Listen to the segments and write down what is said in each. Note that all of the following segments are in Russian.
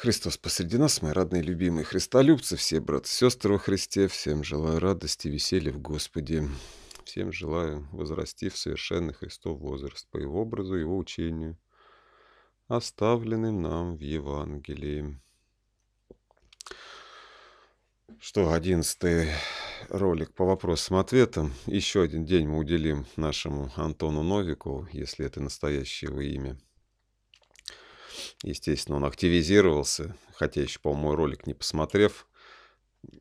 Христос посреди нас, мои родные любимые христолюбцы, все братцы и сестры во Христе, всем желаю радости и веселья в Господе. Всем желаю возрасти в совершенный Христов возраст по его образу, и его учению, оставленным нам в Евангелии. Что, одиннадцатый ролик по вопросам ответам. Еще один день мы уделим нашему Антону Новику, если это настоящее его имя – Естественно, он активизировался, хотя еще, по-моему, ролик не посмотрев.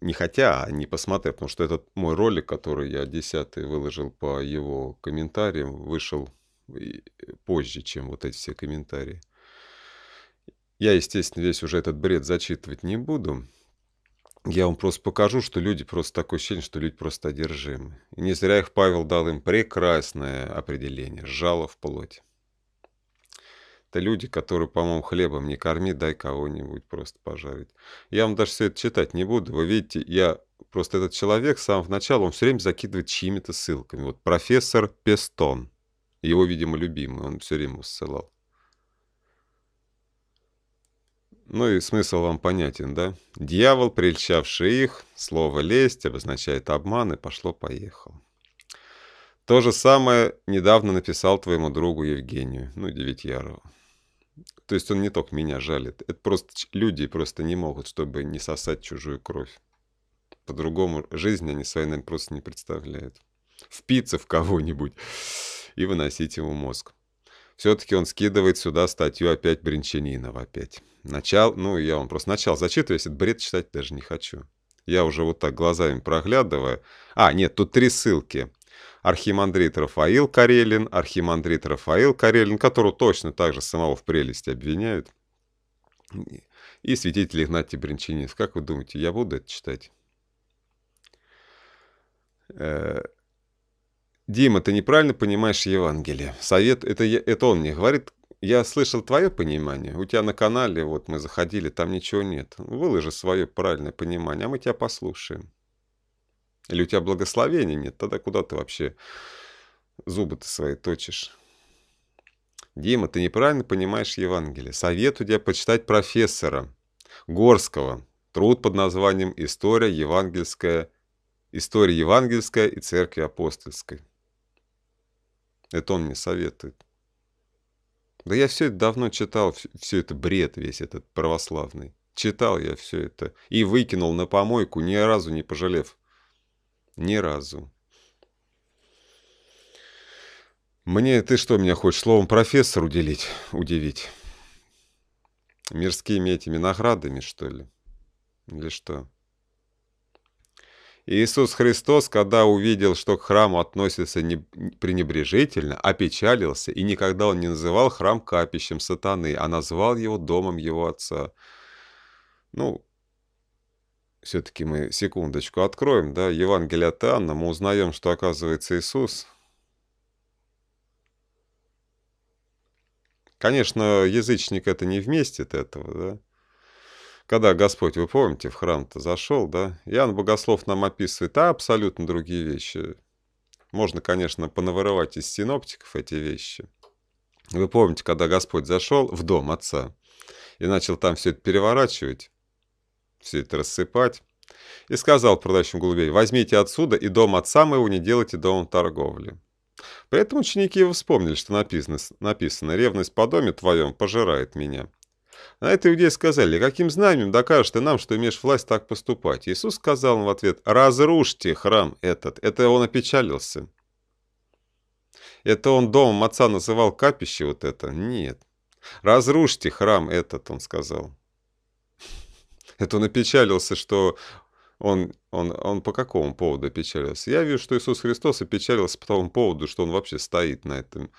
Не хотя, а не посмотрев, потому что этот мой ролик, который я десятый выложил по его комментариям, вышел э, позже, чем вот эти все комментарии. Я, естественно, весь уже этот бред зачитывать не буду. Я вам просто покажу, что люди просто такое ощущение, что люди просто одержимы. И не зря их Павел дал им прекрасное определение. Жало в плоть. Это люди, которые, по-моему, хлебом не корми, дай кого-нибудь просто пожарить. Я вам даже все это читать не буду. Вы видите, я просто этот человек сам самого начала, он все время закидывает чьими-то ссылками. Вот профессор Пестон, его, видимо, любимый, он все время ссылал. Ну и смысл вам понятен, да? Дьявол, прельщавший их, слово «лесть» обозначает обман, и пошло поехал. То же самое недавно написал твоему другу Евгению, ну, Девятьярову. То есть он не только меня жалит. Это просто люди просто не могут, чтобы не сосать чужую кровь. По-другому жизнь они своей, наверное, просто не представляют. Впиться в кого-нибудь и выносить ему мозг. Все-таки он скидывает сюда статью опять Бринчанинова опять. Начал, ну я вам просто начал зачитываю, если бред читать даже не хочу. Я уже вот так глазами проглядываю. А, нет, тут три ссылки архимандрит Рафаил Карелин, архимандрит Рафаил Карелин, которого точно так же самого в прелести обвиняют, и святитель Игнатий Бринчинин. Как вы думаете, я буду это читать? Э, Дима, ты неправильно понимаешь Евангелие. Совет, это, это он мне говорит, я слышал твое понимание. У тебя на канале, вот мы заходили, там ничего нет. Выложи свое правильное понимание, а мы тебя послушаем. Или у тебя благословения нет, тогда куда ты вообще зубы-то свои точишь? Дима, ты неправильно понимаешь Евангелие. Советую тебе почитать профессора Горского. Труд под названием «История евангельская, История евангельская и церкви апостольской». Это он мне советует. Да я все это давно читал, все это бред весь этот православный. Читал я все это и выкинул на помойку, ни разу не пожалев. Ни разу. Мне ты что, меня хочешь словом профессор уделить, удивить? Мирскими этими наградами, что ли? Или что? Иисус Христос, когда увидел, что к храму относится не пренебрежительно, опечалился, и никогда он не называл храм капищем сатаны, а назвал его домом его отца. Ну, все-таки мы секундочку откроем, да, Евангелие от Иоанна, мы узнаем, что оказывается Иисус. Конечно, язычник это не вместит этого, да. Когда Господь, вы помните, в храм-то зашел, да, Иоанн Богослов нам описывает а, абсолютно другие вещи. Можно, конечно, понаворовать из синоптиков эти вещи. Вы помните, когда Господь зашел в дом отца и начал там все это переворачивать, все это рассыпать, и сказал продающим голубей, возьмите отсюда и дом отца моего не делайте домом торговли. При этом ученики его вспомнили, что написано, написано «Ревность по доме твоем пожирает меня». На это иудеи сказали, каким знаменем докажешь ты нам, что имеешь власть так поступать? Иисус сказал им в ответ, разрушьте храм этот, это он опечалился. Это он домом отца называл капище вот это? Нет. Разрушьте храм этот, он сказал. это он опечалился, что он, он, он по какому поводу опечалился? Я вижу, что Иисус Христос опечалился по тому поводу, что он вообще стоит на, этом,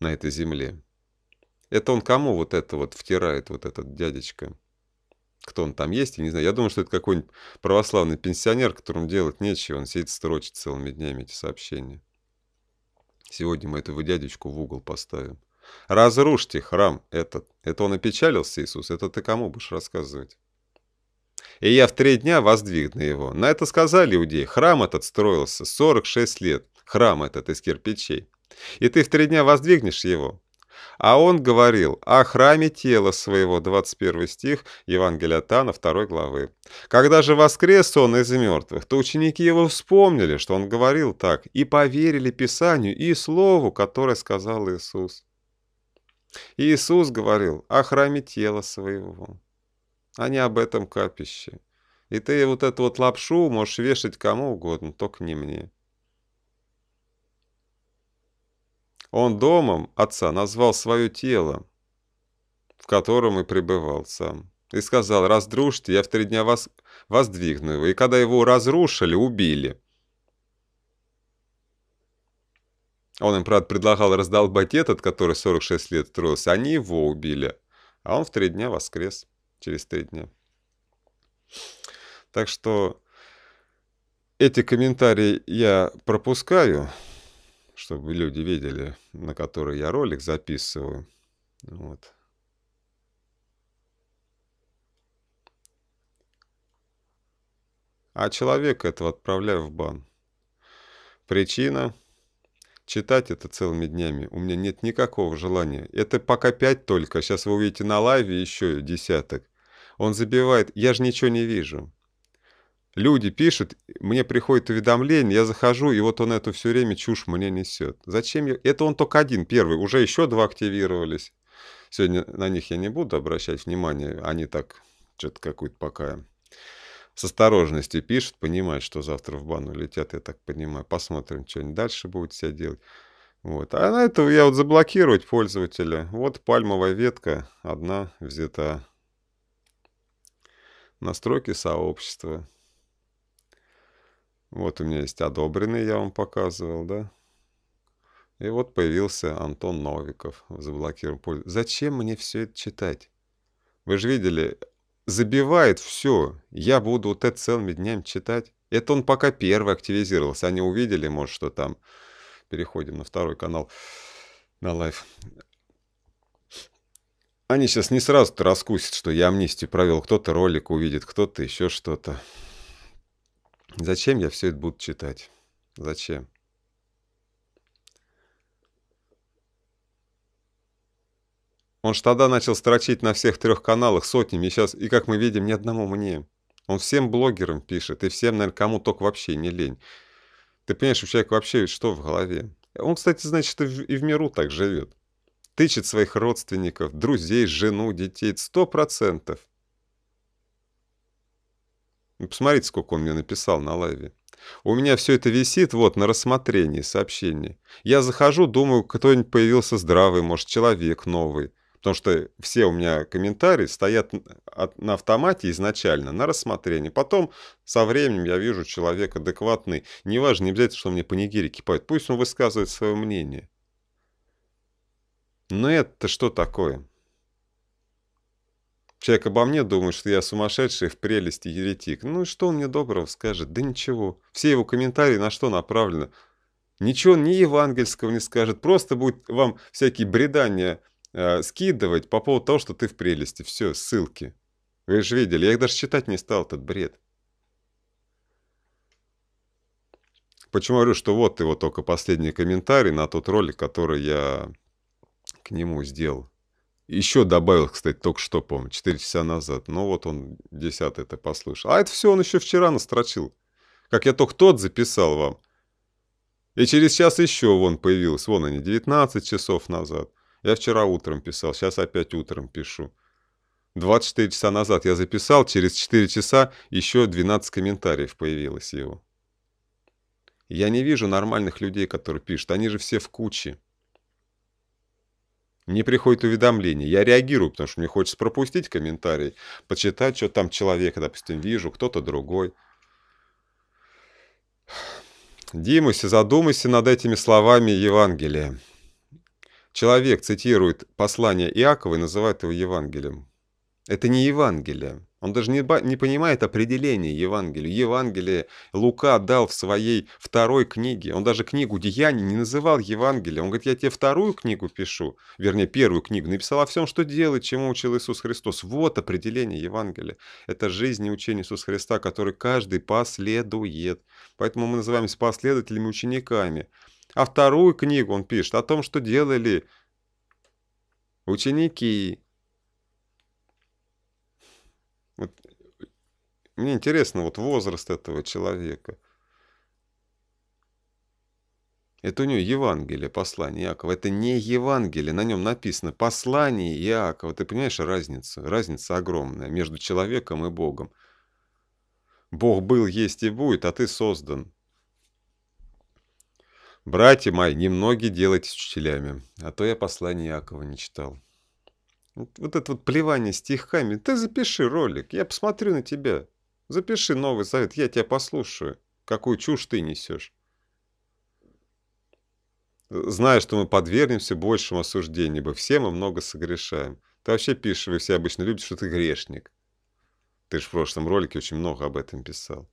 на этой земле. Это он кому вот это вот втирает, вот этот дядечка? Кто он там есть, я не знаю. Я думаю, что это какой-нибудь православный пенсионер, которому делать нечего. Он сидит строчит целыми днями эти сообщения. Сегодня мы этого дядечку в угол поставим. Разрушьте храм этот. Это он опечалился, Иисус? Это ты кому будешь рассказывать? И я в три дня воздвиг на его. На это сказали иудеи. Храм этот строился 46 лет. Храм этот из кирпичей. И ты в три дня воздвигнешь его. А он говорил о храме тела своего, 21 стих Евангелия Тана, 2 главы. Когда же воскрес он из мертвых, то ученики его вспомнили, что он говорил так, и поверили Писанию и Слову, которое сказал Иисус. Иисус говорил о храме тела своего а не об этом капище. И ты вот эту вот лапшу можешь вешать кому угодно, только не мне. Он домом отца назвал свое тело, в котором и пребывал сам. И сказал, раздружьте, я в три дня вас воздвигну его. И когда его разрушили, убили. Он им, правда, предлагал раздолбать этот, который 46 лет строился. Они его убили, а он в три дня воскрес через три дня. Так что эти комментарии я пропускаю, чтобы люди видели, на которые я ролик записываю. Вот. А человека этого отправляю в бан. Причина Читать это целыми днями у меня нет никакого желания. Это пока пять только, сейчас вы увидите на лайве еще десяток. Он забивает, я же ничего не вижу. Люди пишут, мне приходит уведомление, я захожу, и вот он эту все время чушь мне несет. Зачем я... Это он только один, первый, уже еще два активировались. Сегодня на них я не буду обращать внимания, они так что-то какую-то пока с осторожностью пишет, понимает, что завтра в бану летят, я так понимаю. Посмотрим, что они дальше будут себя делать. Вот. А на это я вот заблокировать пользователя. Вот пальмовая ветка одна взята. Настройки сообщества. Вот у меня есть одобренный, я вам показывал, да? И вот появился Антон Новиков. Заблокировал пользователя. Зачем мне все это читать? Вы же видели, забивает все. Я буду вот это целыми днями читать. Это он пока первый активизировался. Они увидели, может, что там. Переходим на второй канал, на лайв. Они сейчас не сразу-то раскусят, что я амнистию провел. Кто-то ролик увидит, кто-то еще что-то. Зачем я все это буду читать? Зачем? Он ж тогда начал строчить на всех трех каналах сотнями, и сейчас, и как мы видим, ни одному мне. Он всем блогерам пишет, и всем, наверное, кому только вообще не лень. Ты понимаешь, у человека вообще что в голове? Он, кстати, значит, и в, и в миру так живет. Тычет своих родственников, друзей, жену, детей. Сто процентов. Ну, посмотрите, сколько он мне написал на лайве. У меня все это висит вот на рассмотрении сообщений. Я захожу, думаю, кто-нибудь появился здравый, может, человек новый. Потому что все у меня комментарии стоят а, на автомате изначально, на рассмотрении. Потом со временем я вижу человек адекватный. Неважно, не обязательно, что мне панигирики поют. Пусть он высказывает свое мнение. Но это что такое? Человек обо мне думает, что я сумасшедший в прелести еретик. Ну и что он мне доброго скажет? Да ничего. Все его комментарии на что направлены? Ничего ни евангельского не скажет. Просто будет вам всякие бредания Э, скидывать по поводу того, что ты в прелести. Все, ссылки. Вы же видели, я их даже читать не стал, этот бред. Почему говорю, что вот его только последний комментарий на тот ролик, который я к нему сделал. Еще добавил, кстати, только что, помню, 4 часа назад. Но ну, вот он 10 это послушал. А это все он еще вчера настрочил. Как я только тот записал вам. И через час еще вон появилось. Вон они, 19 часов назад. Я вчера утром писал, сейчас опять утром пишу. 24 часа назад я записал, через 4 часа еще 12 комментариев появилось его. Я не вижу нормальных людей, которые пишут. Они же все в куче. Мне приходит уведомление. Я реагирую, потому что мне хочется пропустить комментарий, почитать, что там человека, допустим, вижу, кто-то другой. Димусь, задумайся над этими словами Евангелия. Человек цитирует послание Иакова и называет его Евангелием. Это не Евангелие. Он даже не, не понимает определения Евангелия. Евангелие Лука дал в своей второй книге. Он даже книгу «Деяний» не называл Евангелием. Он говорит, я тебе вторую книгу пишу, вернее, первую книгу. Написал о «А всем, что делает, чему учил Иисус Христос. Вот определение Евангелия. Это жизнь и учение Иисуса Христа, который каждый последует. Поэтому мы называемся последователями, учениками. А вторую книгу он пишет о том, что делали ученики. Вот. Мне интересно, вот возраст этого человека. Это у него Евангелие, послание Иакова. Это не Евангелие, на нем написано послание Иакова. Ты понимаешь разницу? Разница огромная между человеком и Богом. Бог был, есть и будет, а ты создан. Братья мои, немногие делайте с учителями, а то я послание Якова не читал. Вот это вот плевание стихами. Ты запиши ролик, я посмотрю на тебя. Запиши Новый Завет, я тебя послушаю. Какую чушь ты несешь. Зная, что мы подвергнемся большему осуждению, бы все мы много согрешаем. Ты вообще пишешь, вы все обычно любите, что ты грешник. Ты же в прошлом ролике очень много об этом писал.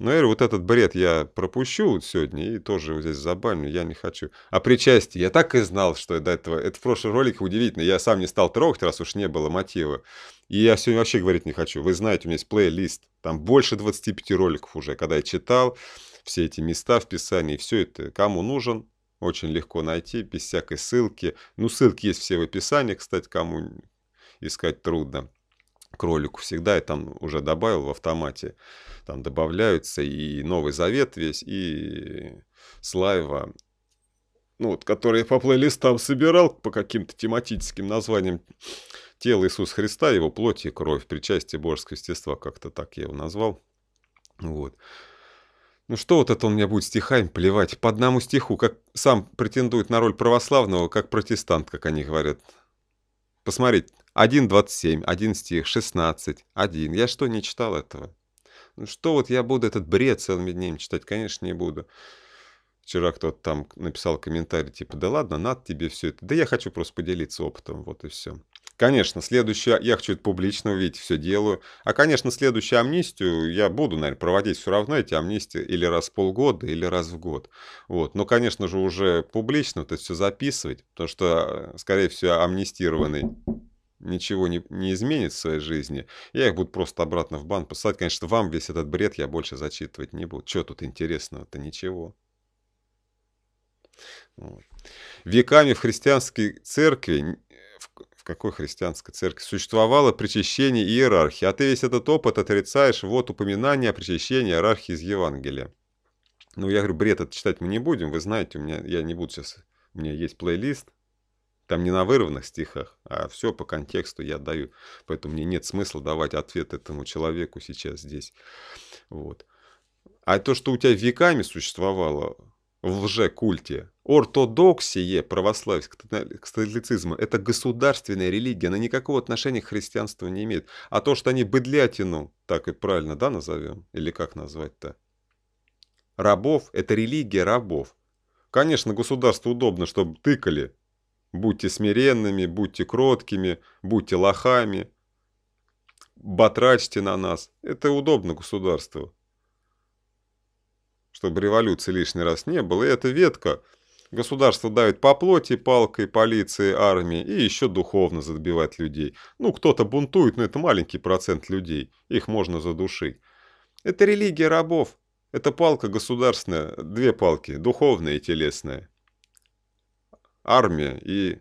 Но ну, я говорю, вот этот бред я пропущу сегодня и тоже вот здесь забаню, я не хочу. А причастие, я так и знал, что до этого... Это в прошлом ролике удивительно, я сам не стал трогать, раз уж не было мотива. И я сегодня вообще говорить не хочу. Вы знаете, у меня есть плейлист, там больше 25 роликов уже, когда я читал все эти места в описании, все это кому нужен, очень легко найти, без всякой ссылки. Ну, ссылки есть все в описании, кстати, кому искать трудно кролику всегда, и там уже добавил в автомате, там добавляются и Новый Завет весь, и Слайва, ну вот, который я по плейлистам собирал по каким-то тематическим названиям «Тело Иисуса Христа, его плоть и кровь, причастие божеского естества», как-то так я его назвал, вот. Ну что вот это он меня будет стихами плевать? По одному стиху, как сам претендует на роль православного, как протестант, как они говорят. Посмотрите, 1.27, 1 стих, 16, 1. Я что, не читал этого? Ну что вот я буду этот бред целыми днями читать? Конечно, не буду. Вчера кто-то там написал комментарий, типа, да ладно, над тебе все это. Да я хочу просто поделиться опытом, вот и все. Конечно, следующее, я хочу это публично увидеть, все делаю. А, конечно, следующую амнистию я буду, наверное, проводить все равно эти амнистии или раз в полгода, или раз в год. Вот. Но, конечно же, уже публично это все записывать, потому что, э, скорее всего, амнистированный ничего не, не изменит в своей жизни, я их буду просто обратно в банк посылать. Конечно, вам весь этот бред я больше зачитывать не буду. Что тут интересного-то? Ничего. Вот. Веками в христианской церкви какой христианской церкви? Существовало причащение и иерархия, а ты весь этот опыт отрицаешь, вот упоминание о причащении иерархии из Евангелия. Ну, я говорю, бред, это читать мы не будем, вы знаете, у меня, я не буду сейчас, у меня есть плейлист, там не на вырванных стихах, а все по контексту я даю. Поэтому мне нет смысла давать ответ этому человеку сейчас здесь. Вот. А то, что у тебя веками существовало в лже-культе, Ортодоксия православия, католицизма, это государственная религия, она никакого отношения к христианству не имеет. А то, что они быдлятину, так и правильно, да, назовем? Или как назвать-то? Рабов – это религия рабов. Конечно, государству удобно, чтобы тыкали. Будьте смиренными, будьте кроткими, будьте лохами, батрачьте на нас. Это удобно государству. Чтобы революции лишний раз не было. И эта ветка – Государство давит по плоти палкой, полиции, армии и еще духовно задбивать людей. Ну, кто-то бунтует, но это маленький процент людей. Их можно задушить. Это религия рабов. Это палка государственная, две палки, духовная и телесная. Армия и...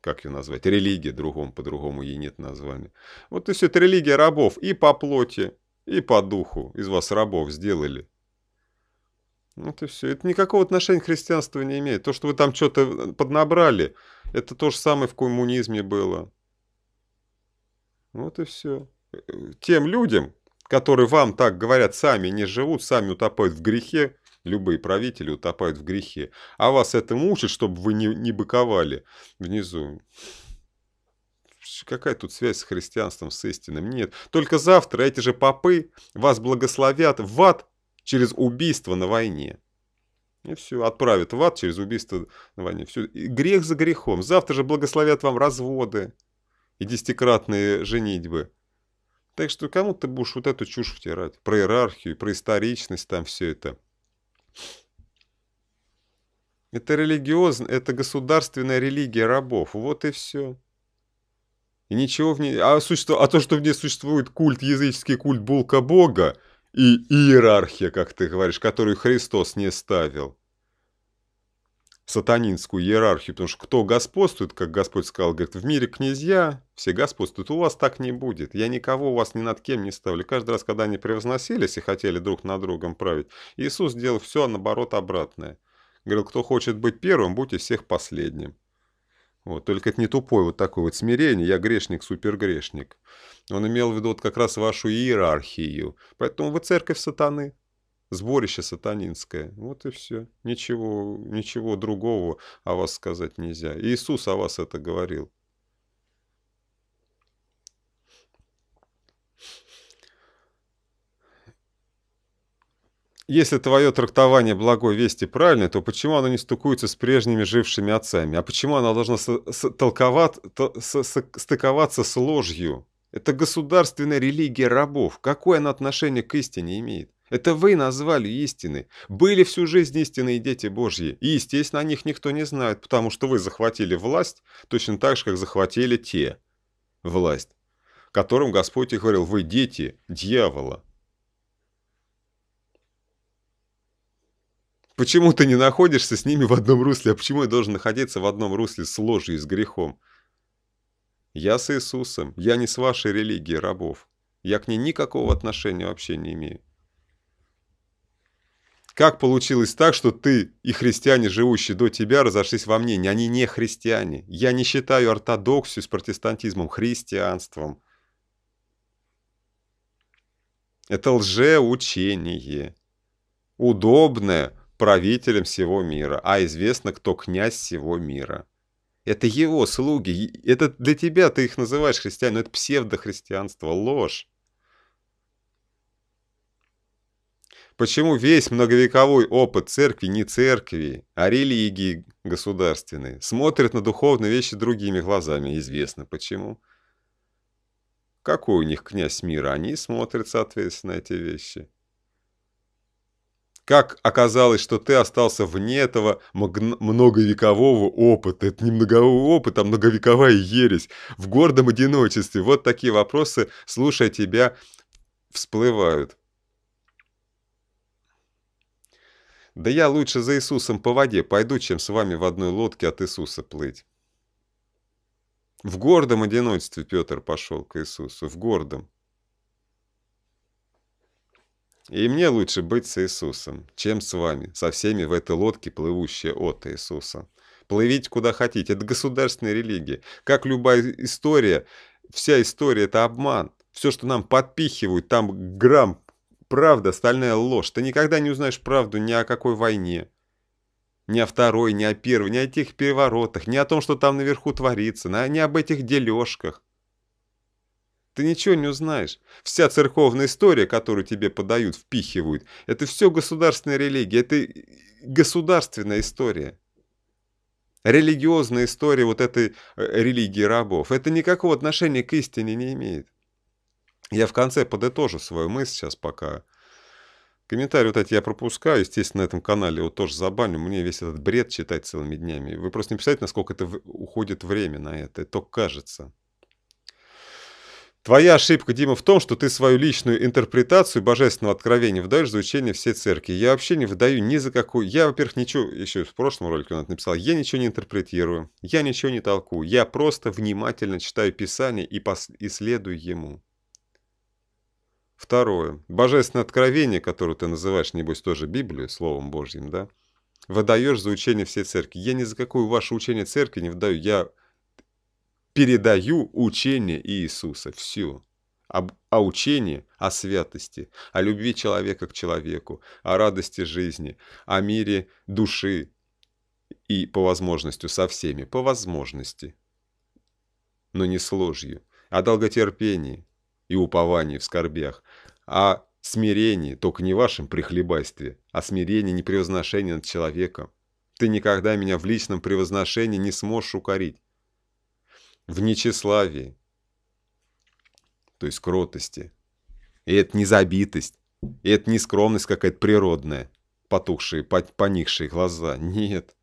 Как ее назвать? Религия, другому по-другому ей нет названия. Вот, то есть это религия рабов и по плоти, и по духу. Из вас рабов сделали. Вот и все. Это никакого отношения к христианству не имеет. То, что вы там что-то э, поднабрали, это то же самое в коммунизме было. Вот и все. Тем людям, которые вам так говорят, сами не живут, сами утопают в грехе, любые правители утопают в грехе, а вас это мучит, чтобы вы не, не быковали внизу. Какая тут связь с христианством, с истинным? Нет. Только завтра эти же попы вас благословят в ад через убийство на войне. И все, отправят в ад через убийство на войне. Все, грех за грехом. Завтра же благословят вам разводы и десятикратные женитьбы. Так что кому ты будешь вот эту чушь втирать? Про иерархию, про историчность там все это. Это религиозно, это государственная религия рабов. Вот и все. И ничего в ней... А, суще... а то, что в ней существует культ, языческий культ Булка Бога, и иерархия, как ты говоришь, которую Христос не ставил. Сатанинскую иерархию, потому что кто господствует, как Господь сказал, говорит, в мире князья, все господствуют, у вас так не будет. Я никого у вас ни над кем не ставлю. Каждый раз, когда они превозносились и хотели друг над другом править, Иисус делал все, наоборот, обратное. Говорил, кто хочет быть первым, будьте всех последним. Вот, только это не тупой вот такой вот смирение, я грешник-супергрешник. Он имел в виду вот как раз вашу иерархию. Поэтому вы церковь сатаны, сборище сатанинское. Вот и все. Ничего, ничего другого о вас сказать нельзя. Иисус о вас это говорил. Если твое трактование благой вести правильное, то почему оно не стыкуется с прежними жившими отцами? А почему оно должно с с толковать, с с стыковаться с ложью? Это государственная религия рабов. Какое она отношение к истине имеет? Это вы назвали истиной, Были всю жизнь истинные дети Божьи. И, естественно, о них никто не знает, потому что вы захватили власть точно так же, как захватили те власть, которым Господь и говорил, вы дети дьявола. Почему ты не находишься с ними в одном русле? А почему я должен находиться в одном русле с ложью и с грехом? Я с Иисусом. Я не с вашей религией рабов. Я к ней никакого отношения вообще не имею. Как получилось так, что ты и христиане, живущие до тебя, разошлись во мнении? Они не христиане. Я не считаю ортодоксию с протестантизмом христианством. Это лжеучение. Удобное, правителем всего мира, а известно, кто князь всего мира. Это его слуги, это для тебя ты их называешь христиан, но это псевдохристианство, ложь. Почему весь многовековой опыт церкви не церкви, а религии государственной смотрят на духовные вещи другими глазами? Известно почему. Какой у них князь мира? Они смотрят, соответственно, эти вещи. Как оказалось, что ты остался вне этого многовекового опыта? Это не многовековый опыт, а многовековая ересь. В гордом одиночестве. Вот такие вопросы, слушая тебя, всплывают. Да я лучше за Иисусом по воде пойду, чем с вами в одной лодке от Иисуса плыть. В гордом одиночестве Петр пошел к Иисусу, в гордом. И мне лучше быть с Иисусом, чем с вами, со всеми в этой лодке, плывущей от Иисуса. Плывите куда хотите, это государственная религия. Как любая история, вся история – это обман. Все, что нам подпихивают, там грамм правда, стальная ложь. Ты никогда не узнаешь правду ни о какой войне. Ни о второй, ни о первой, ни о тех переворотах, ни о том, что там наверху творится, ни об этих дележках. Ты ничего не узнаешь. Вся церковная история, которую тебе подают, впихивают, это все государственная религия, это государственная история. Религиозная история вот этой э, религии рабов, это никакого отношения к истине не имеет. Я в конце подытожу свою мысль сейчас пока. Комментарии вот эти я пропускаю, естественно, на этом канале вот тоже забаню. Мне весь этот бред читать целыми днями. Вы просто не представляете, насколько это уходит время на это. Это только кажется. Твоя ошибка, Дима, в том, что ты свою личную интерпретацию божественного откровения вдаешь в учение всей церкви. Я вообще не выдаю ни за какую... Я, во-первых, ничего... Еще в прошлом ролике он это написал. Я ничего не интерпретирую. Я ничего не толкую. Я просто внимательно читаю Писание и, пос... и следую ему. Второе. Божественное откровение, которое ты называешь, небось, тоже Библией, Словом Божьим, да? Выдаешь за учение всей церкви. Я ни за какое ваше учение церкви не выдаю. Я передаю учение Иисуса, все. Об, о учении, о святости, о любви человека к человеку, о радости жизни, о мире души и, по возможности, со всеми, по возможности, но не с ложью, о долготерпении и уповании в скорбях, о смирении, только не вашем прихлебайстве, о а смирении не непревозношения над человеком. Ты никогда меня в личном превозношении не сможешь укорить в нечеславии, то есть кротости. И это не забитость, и это не скромность какая-то природная, потухшие, поникшие глаза. Нет.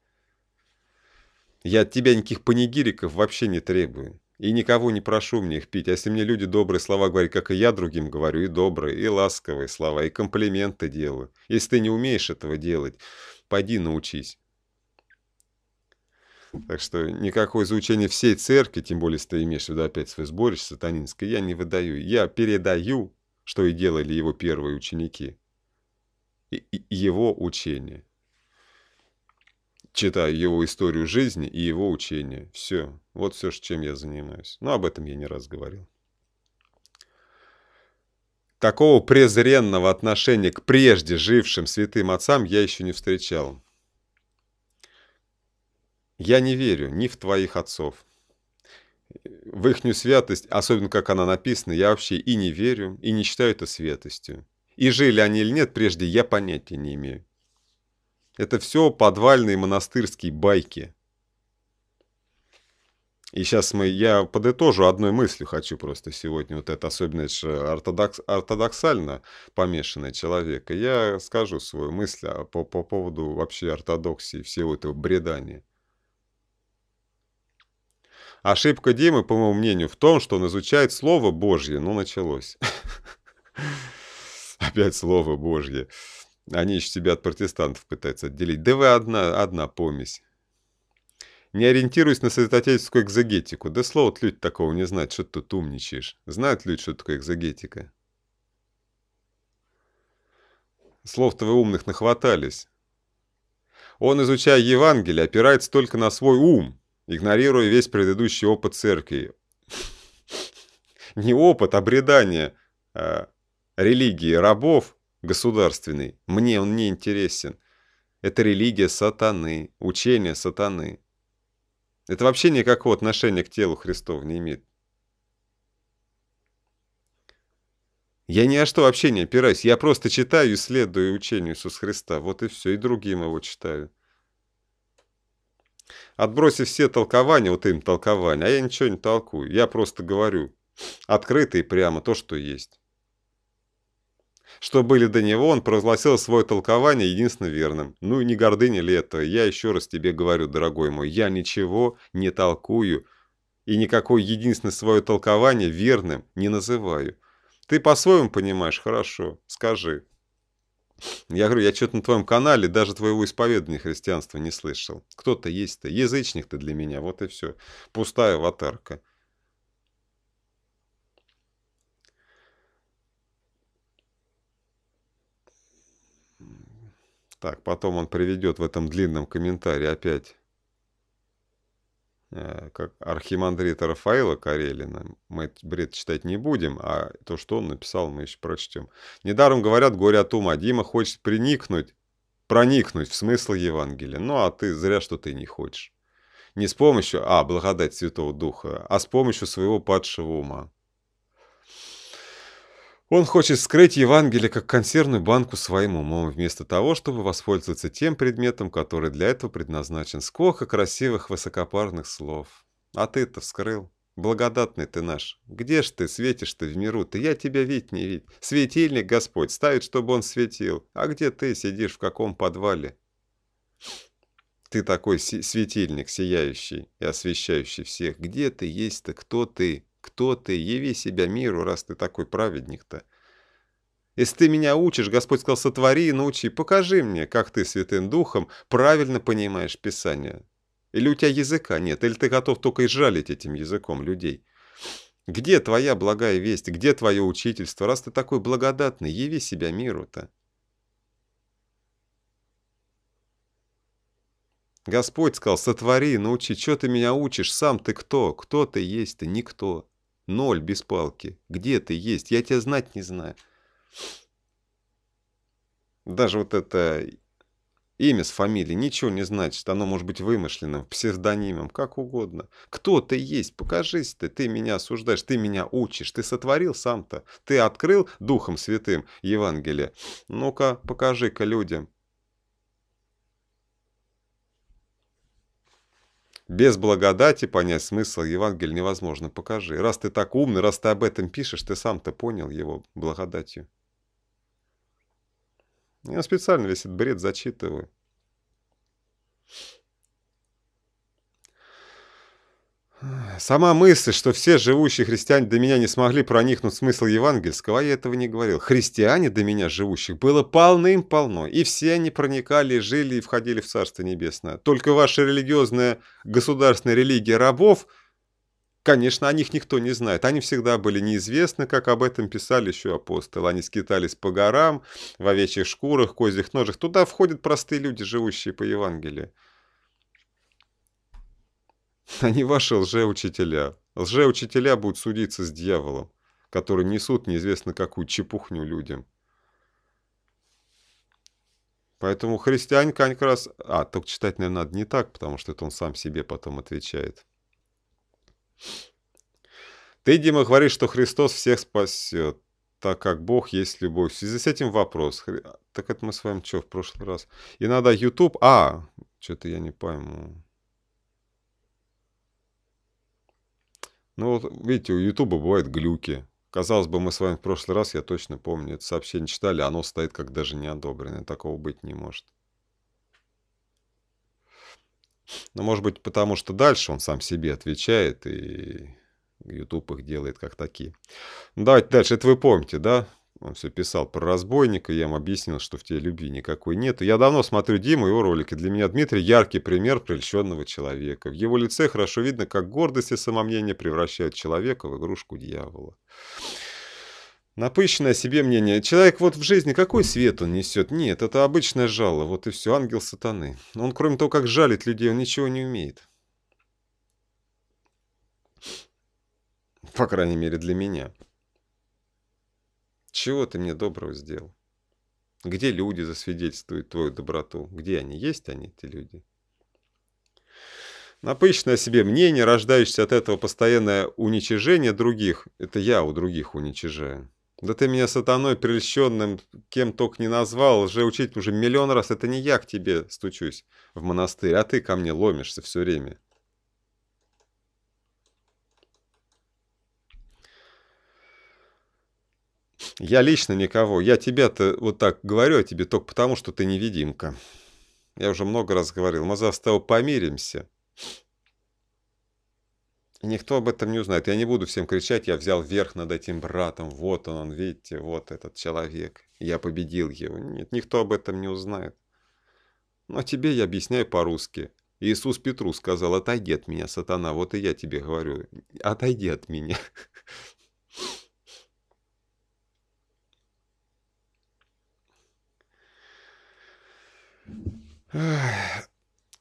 Я от тебя никаких панигириков вообще не требую. И никого не прошу мне их пить. А если мне люди добрые слова говорят, как и я другим говорю, и добрые, и ласковые слова, и комплименты делаю. Если ты не умеешь этого делать, пойди научись. Так что никакое изучение всей церкви, тем более, если ты имеешь в виду опять свой сборище сатанинское, я не выдаю. Я передаю, что и делали его первые ученики. И, и его учение. Читаю его историю жизни и его учение. Все. Вот все, чем я занимаюсь. Но об этом я не раз говорил. Такого презренного отношения к прежде жившим святым отцам я еще не встречал. Я не верю ни в твоих отцов, в ихнюю святость, особенно как она написана, я вообще и не верю, и не считаю это святостью. И жили они или нет, прежде я понятия не имею. Это все подвальные монастырские байки. И сейчас мы, я подытожу одной мыслью хочу просто сегодня, вот это особенно это же ортодокс, ортодоксально помешанный человек. И я скажу свою мысль а, по, по поводу вообще ортодоксии, всего этого бредания. Ошибка Димы, по моему мнению, в том, что он изучает Слово Божье. Ну, началось. Опять Слово Божье. Они еще тебя от протестантов пытаются отделить. Да вы одна, одна помесь. Не ориентируясь на святотеческую экзогетику. Да слово от люди такого не знают, что ты тут умничаешь. Знают люди, что такое экзогетика. Слов-то вы умных нахватались. Он, изучая Евангелие, опирается только на свой ум, игнорируя весь предыдущий опыт церкви. Не опыт, а бредание а, религии рабов государственной. Мне он не интересен. Это религия сатаны, учение сатаны. Это вообще никакого отношения к телу Христов не имеет. Я ни о что вообще не опираюсь. Я просто читаю, и исследую учение Иисуса Христа. Вот и все. И другим его читаю. Отбросив все толкования, вот им толкования, а я ничего не толкую, я просто говорю открыто и прямо то, что есть. Что были до него, он провозгласил свое толкование единственно верным. Ну и не гордыня ли это? Я еще раз тебе говорю, дорогой мой, я ничего не толкую и никакое единственное свое толкование верным не называю. Ты по-своему понимаешь? Хорошо, скажи. Я говорю, я что-то на твоем канале даже твоего исповедания христианства не слышал. Кто-то есть-то, язычник-то для меня, вот и все. Пустая аватарка. Так, потом он приведет в этом длинном комментарии опять Э, как архимандрита Рафаила Карелина. Мы бред читать не будем, а то, что он написал, мы еще прочтем. Недаром говорят горе от ума. Дима хочет приникнуть, проникнуть в смысл Евангелия. Ну, а ты зря, что ты не хочешь. Не с помощью, а, благодать Святого Духа, а с помощью своего падшего ума. Он хочет скрыть Евангелие как консервную банку своим умом, вместо того, чтобы воспользоваться тем предметом, который для этого предназначен. Сколько красивых высокопарных слов. А ты-то вскрыл. Благодатный ты наш. Где ж ты светишь ты в миру? Ты я тебя видеть не видеть. Светильник Господь ставит, чтобы он светил. А где ты сидишь, в каком подвале? Ты такой светильник, сияющий и освещающий всех. Где ты есть-то, кто ты? Кто ты? Яви себя миру, раз ты такой праведник-то. Если ты меня учишь, Господь сказал, сотвори и научи, покажи мне, как ты, Святым Духом, правильно понимаешь Писание. Или у тебя языка нет, или ты готов только и жалить этим языком людей. Где твоя благая весть, где твое учительство, раз ты такой благодатный, яви себя миру-то. Господь сказал, сотвори, научи, что ты меня учишь, сам ты кто, кто ты есть, ты никто. Ноль без палки. Где ты есть? Я тебя знать не знаю. Даже вот это имя с фамилией ничего не значит. Оно может быть вымышленным, псевдонимом, как угодно. Кто ты есть? Покажись ты. Ты меня осуждаешь, ты меня учишь. Ты сотворил сам-то. Ты открыл Духом Святым Евангелие. Ну-ка, покажи-ка людям. Без благодати понять смысл Евангелия невозможно. Покажи. Раз ты так умный, раз ты об этом пишешь, ты сам-то понял его благодатью. Я специально весь этот бред зачитываю. Сама мысль, что все живущие христиане до меня не смогли проникнуть в смысл евангельского, а я этого не говорил. Христиане до меня живущих было полным-полно, и все они проникали, жили и входили в Царство Небесное. Только ваша религиозная государственная религия рабов, конечно, о них никто не знает. Они всегда были неизвестны, как об этом писали еще апостолы. Они скитались по горам, в овечьих шкурах, козьих ножах. Туда входят простые люди, живущие по Евангелию. Они а ваши лжеучителя. Лжеучителя будут судиться с дьяволом, который несут неизвестно какую чепухню людям. Поэтому христианка как раз... А, только читать, наверное, надо не так, потому что это он сам себе потом отвечает. Ты, Дима, говоришь, что Христос всех спасет, так как Бог есть любовь. В связи с этим вопрос. А, так это мы с вами что, в прошлый раз? И надо YouTube... А, что-то я не пойму. Ну вот, видите, у Ютуба бывают глюки. Казалось бы, мы с вами в прошлый раз, я точно помню, это сообщение читали, оно стоит как даже не одобренное. Такого быть не может. Но ну, может быть потому, что дальше он сам себе отвечает и YouTube их делает как такие. Ну, давайте дальше. Это вы помните, да? Он все писал про разбойника, я ему объяснил, что в тебе любви никакой нет. И я давно смотрю Диму и его ролики. Для меня Дмитрий яркий пример прельщенного человека. В его лице хорошо видно, как гордость и самомнение превращают человека в игрушку дьявола. Напыщенное себе мнение. Человек вот в жизни какой свет он несет? Нет, это обычное жало, вот и все, ангел сатаны. Он кроме того, как жалит людей, он ничего не умеет. По крайней мере, для меня. Чего ты мне доброго сделал? Где люди засвидетельствуют твою доброту? Где они? Есть они, эти люди? Напыщенное себе мнение, рождающееся от этого постоянное уничижение других, это я у других уничижаю. Да ты меня сатаной, прельщенным, кем только не назвал, уже учитель уже миллион раз, это не я к тебе стучусь в монастырь, а ты ко мне ломишься все время. Я лично никого. Я тебя-то вот так говорю о а тебе только потому, что ты невидимка. Я уже много раз говорил. Мы завтра помиримся. И никто об этом не узнает. Я не буду всем кричать, я взял верх над этим братом. Вот он, он, видите, вот этот человек. Я победил его. Нет, никто об этом не узнает. Но тебе я объясняю по-русски. Иисус Петру сказал, отойди от меня, сатана, вот и я тебе говорю, отойди от меня.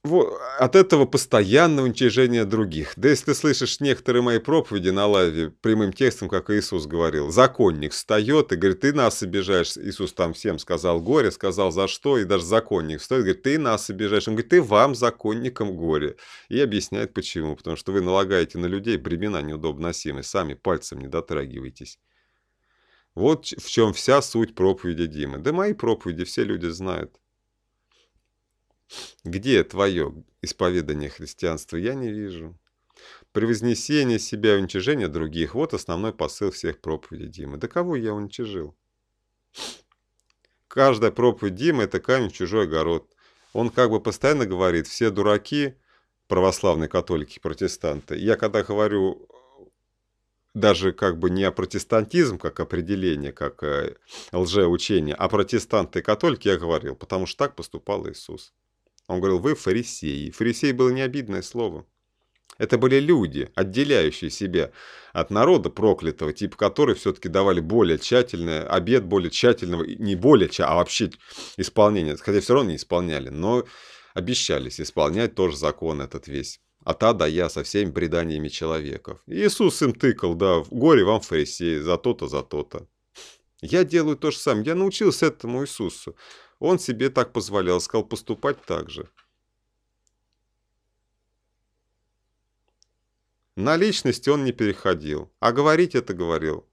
вот, от этого постоянного уничижения других. Да если ты слышишь некоторые мои проповеди на лаве прямым текстом, как Иисус говорил, законник встает и говорит, ты нас обижаешь. Иисус там всем сказал горе, сказал за что, и даже законник встает и говорит, ты нас обижаешь. Он говорит, ты вам, законникам, горе. И объясняет почему, потому что вы налагаете на людей бремена неудобно сами пальцем не дотрагивайтесь. Вот в чем вся суть проповеди Димы. Да мои проповеди все люди знают. Где твое исповедание христианства я не вижу. Превознесение себя и уничижение других – вот основной посыл всех проповедей Димы. Да кого я уничижил? Каждая проповедь Димы – это камень в чужой огород. Он как бы постоянно говорит, все дураки, православные католики, протестанты. Я когда говорю даже как бы не о протестантизм как определение, как э, лжеучение, а протестанты и католики я говорил, потому что так поступал Иисус. Он говорил, вы фарисеи. Фарисей было не обидное слово. Это были люди, отделяющие себя от народа проклятого, типа которые все-таки давали более тщательный обед более тщательного, не более, а вообще исполнение, хотя все равно не исполняли, но обещались исполнять тоже закон этот весь. А та, да, я со всеми преданиями человеков. Иисус им тыкал, да, в горе вам фарисеи, за то-то, за то-то. Я делаю то же самое. Я научился этому Иисусу. Он себе так позволял, сказал поступать так же. На личности он не переходил, а говорить это говорил.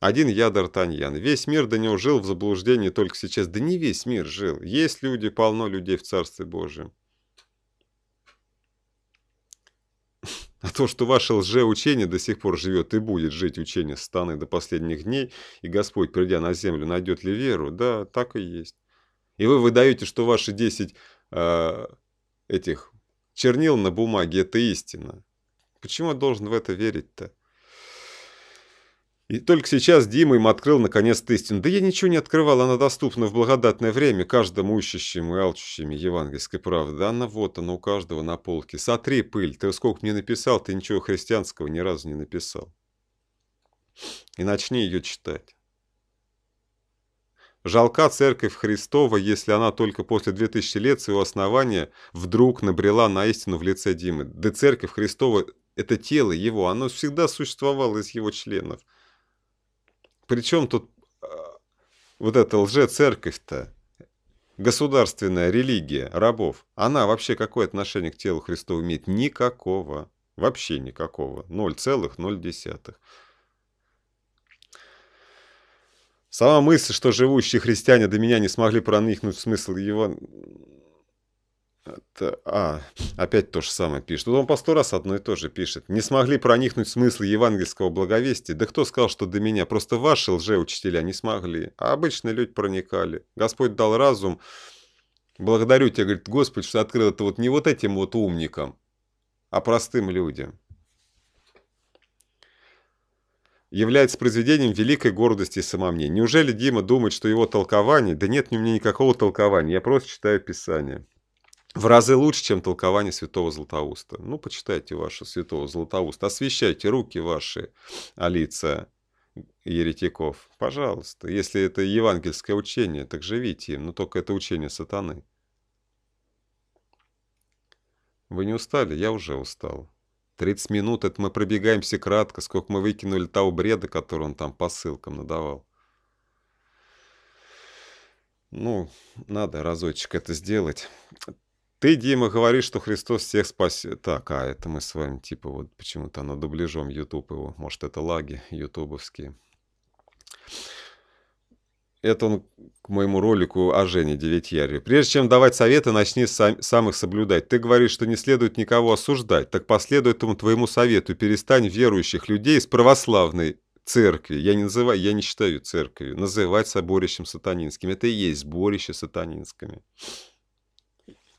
Один я Д'Артаньян. Весь мир до него жил в заблуждении только сейчас. Да не весь мир жил. Есть люди, полно людей в Царстве Божьем. А то, что ваше лжеучение до сих пор живет и будет жить учение станы до последних дней, и Господь, придя на землю, найдет ли веру, да, так и есть. И вы выдаете, что ваши 10 э, а, этих чернил на бумаге – это истина. Почему я должен в это верить-то? И только сейчас Дима им открыл наконец-то истину. Да я ничего не открывал, она доступна в благодатное время каждому ищущему и алчущему евангельской правды. она вот она у каждого на полке. Сотри пыль, ты сколько мне написал, ты ничего христианского ни разу не написал. И начни ее читать. Жалка церковь Христова, если она только после 2000 лет своего основания вдруг набрела на истину в лице Димы. Да церковь Христова – это тело его, оно всегда существовало из его членов – причем тут а, вот эта лже-церковь-то, государственная религия рабов, она вообще какое отношение к телу Христову имеет? Никакого. Вообще никакого. 0,0. Сама мысль, что живущие христиане до меня не смогли проникнуть в смысл его а, опять то же самое пишет. вот Он по сто раз одно и то же пишет. Не смогли проникнуть в смысл евангельского благовестия. Да кто сказал, что до меня? Просто ваши лжеучителя не смогли. А обычные люди проникали. Господь дал разум. Благодарю тебя, говорит, Господь, что открыл это вот не вот этим вот умникам, а простым людям. является произведением великой гордости и самомнения. Неужели Дима думает, что его толкование... Да нет у меня никакого толкования, я просто читаю Писание в разы лучше, чем толкование святого Златоуста. Ну, почитайте ваше святого Златоуста, освещайте руки ваши а лица еретиков. Пожалуйста, если это евангельское учение, так живите им, но только это учение сатаны. Вы не устали? Я уже устал. 30 минут, это мы пробегаемся кратко, сколько мы выкинули того бреда, который он там по ссылкам надавал. Ну, надо разочек это сделать. Ты, Дима, говоришь, что Христос всех спасет. Так, а это мы с вами, типа, вот почему-то на дубляжом YouTube его. Может, это лаги ютубовские. Это он к моему ролику о Жене Девятьярю. Прежде чем давать советы, начни сам, сам соблюдать. Ты говоришь, что не следует никого осуждать. Так последуй этому твоему совету. Перестань верующих людей из православной церкви, я не называю, я не считаю церковью, называть соборищем сатанинским. Это и есть сборище сатанинскими.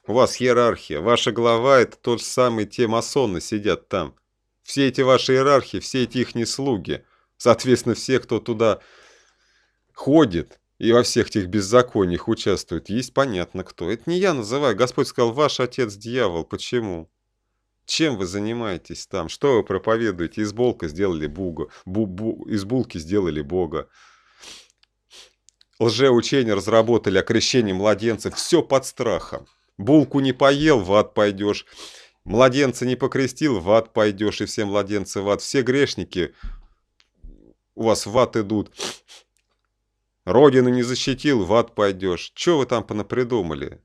У вас иерархия. Ваша глава — это тот же самый те масоны сидят там. Все эти ваши иерархи, все эти их слуги. Соответственно, все, кто туда ходит и во всех этих беззакониях участвует, есть понятно кто. Это не я называю. Господь сказал, ваш отец дьявол. Почему? Чем вы занимаетесь там? Что вы проповедуете? Из булка сделали Бога. Бу -бу из булки сделали Бога лжеучения разработали о крещении младенцев, все под страхом. Булку не поел, в ад пойдешь. Младенца не покрестил, в ад пойдешь. И все младенцы в ад. Все грешники у вас в ад идут. Родину не защитил, в ад пойдешь. Че вы там понапридумали?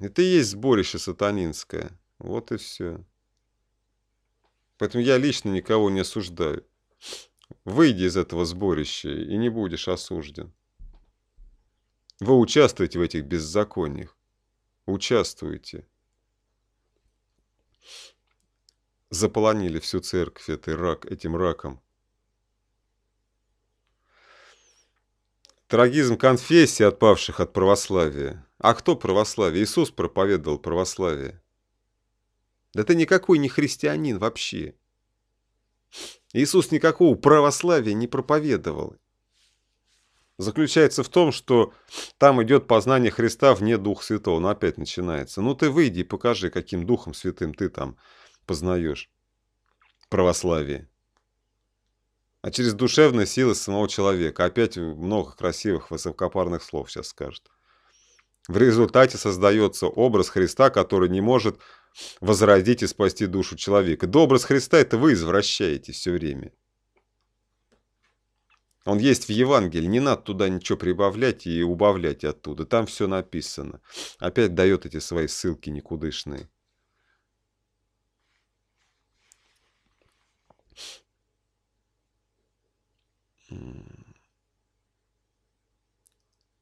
Это и есть сборище сатанинское. Вот и все. Поэтому я лично никого не осуждаю. Выйди из этого сборища и не будешь осужден. Вы участвуете в этих беззакониях. Участвуете. Заполонили всю церковь этой рак, этим раком. Трагизм конфессии отпавших от православия. А кто православие? Иисус проповедовал православие. Да ты никакой не христианин вообще. Иисус никакого православия не проповедовал заключается в том, что там идет познание Христа вне Духа Святого. Но ну, опять начинается. Ну ты выйди и покажи, каким Духом Святым ты там познаешь православие. А через душевные силы самого человека. Опять много красивых, высокопарных слов сейчас скажет. В результате создается образ Христа, который не может возродить и спасти душу человека. Да образ Христа это вы извращаете все время. Он есть в Евангелии, не надо туда ничего прибавлять и убавлять оттуда, там все написано. Опять дает эти свои ссылки никудышные.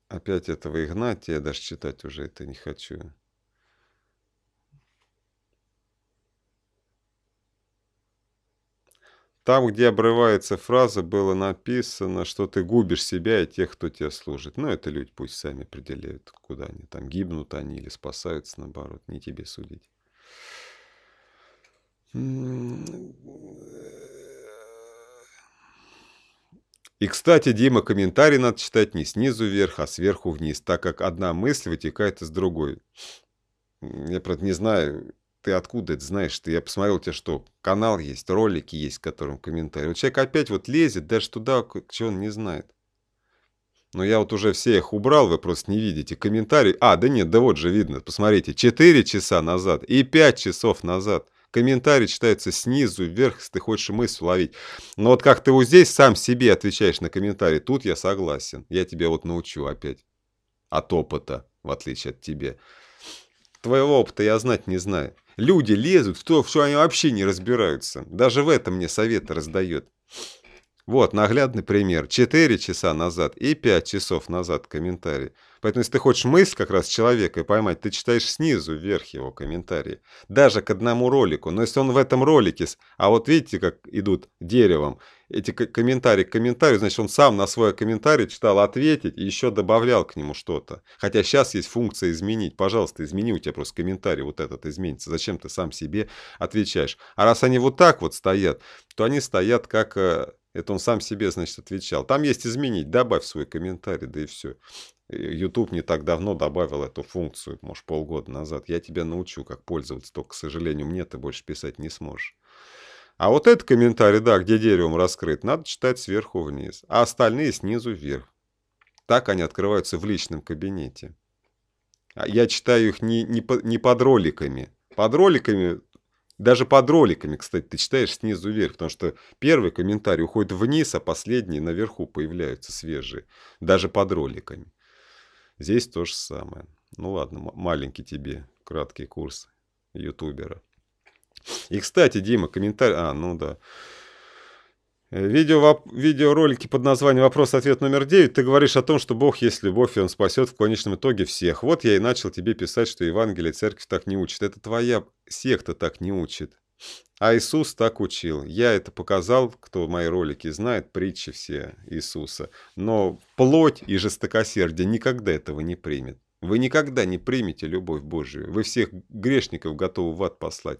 Опять этого Игнатия, даже читать уже это не хочу. Там, где обрывается фраза, было написано, что ты губишь себя и тех, кто тебя служит. Но ну, это люди пусть сами определяют, куда они там гибнут они или спасаются, наоборот, не тебе судить. И, кстати, Дима, комментарий надо читать не снизу вверх, а сверху вниз, так как одна мысль вытекает из другой. Я, правда, не знаю, ты откуда это знаешь? Ты, я посмотрел, у тебя что, канал есть, ролики есть, к которым комментарии. Вот человек опять вот лезет даже туда, чего он не знает. Но я вот уже все их убрал, вы просто не видите. Комментарии... А, да нет, да вот же видно. Посмотрите, 4 часа назад и 5 часов назад. Комментарии читаются снизу вверх, если ты хочешь мысль ловить. Но вот как ты вот здесь сам себе отвечаешь на комментарии, тут я согласен. Я тебя вот научу опять. От опыта, в отличие от тебя. Твоего опыта я знать не знаю. Люди лезут в то, в что они вообще не разбираются. Даже в этом мне советы раздает. Вот наглядный пример. четыре часа назад и пять часов назад комментарий. Поэтому, если ты хочешь мысль как раз человека поймать, ты читаешь снизу вверх его комментарии. Даже к одному ролику. Но если он в этом ролике... А вот видите, как идут деревом эти комментарии к комментарию, значит, он сам на свой комментарий читал ответить и еще добавлял к нему что-то. Хотя сейчас есть функция изменить. Пожалуйста, измени у тебя просто комментарий вот этот изменится. Зачем ты сам себе отвечаешь? А раз они вот так вот стоят, то они стоят как э, это он сам себе, значит, отвечал. Там есть изменить, добавь свой комментарий, да и все. YouTube не так давно добавил эту функцию, может, полгода назад. Я тебя научу, как пользоваться, только, к сожалению, мне ты больше писать не сможешь. А вот этот комментарий, да, где деревом раскрыт, надо читать сверху вниз, а остальные снизу вверх. Так они открываются в личном кабинете. А я читаю их не, не, не под роликами. Под роликами, даже под роликами, кстати, ты читаешь снизу вверх, потому что первый комментарий уходит вниз, а последние наверху появляются свежие, даже под роликами. Здесь то же самое. Ну ладно, маленький тебе краткий курс ютубера. И, кстати, Дима, комментарий... А, ну да. Э, видео, видеоролики под названием «Вопрос-ответ номер 9» ты говоришь о том, что Бог есть любовь, и Он спасет в конечном итоге всех. Вот я и начал тебе писать, что Евангелие церковь так не учит. Это твоя секта так не учит. А Иисус так учил. Я это показал, кто мои ролики знает, притчи все Иисуса. Но плоть и жестокосердие никогда этого не примет. Вы никогда не примете любовь Божию. Вы всех грешников готовы в ад послать.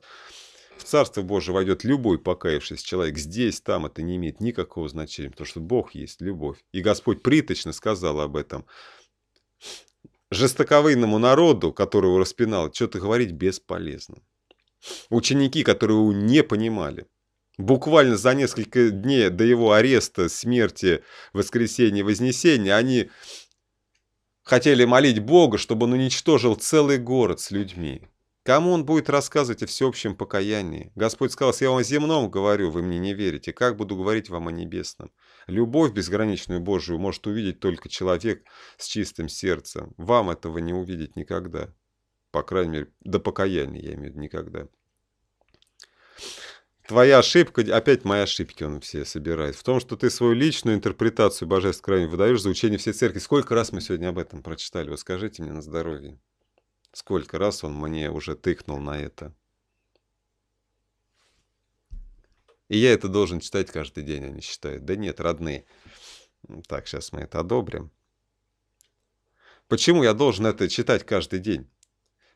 В Царство Божие войдет любой покаявшийся человек. Здесь, там это не имеет никакого значения, потому что Бог есть любовь. И Господь приточно сказал об этом. Жестоковыйному народу, которого распинал, что-то говорить бесполезно. Ученики, которые его не понимали. Буквально за несколько дней до его ареста, смерти, воскресения, вознесения, они хотели молить Бога, чтобы он уничтожил целый город с людьми. Кому он будет рассказывать о всеобщем покаянии? Господь сказал, я вам о земном говорю, вы мне не верите, как буду говорить вам о небесном? Любовь безграничную Божию может увидеть только человек с чистым сердцем. Вам этого не увидеть никогда. По крайней мере, до покаяния, я имею в виду, никогда. Твоя ошибка, опять мои ошибки он все собирает, в том, что ты свою личную интерпретацию божественного крайне выдаешь за учение всей церкви. Сколько раз мы сегодня об этом прочитали? Вот скажите мне на здоровье. Сколько раз он мне уже тыкнул на это? И я это должен читать каждый день, они а считают. Да нет, родные. Так, сейчас мы это одобрим. Почему я должен это читать каждый день?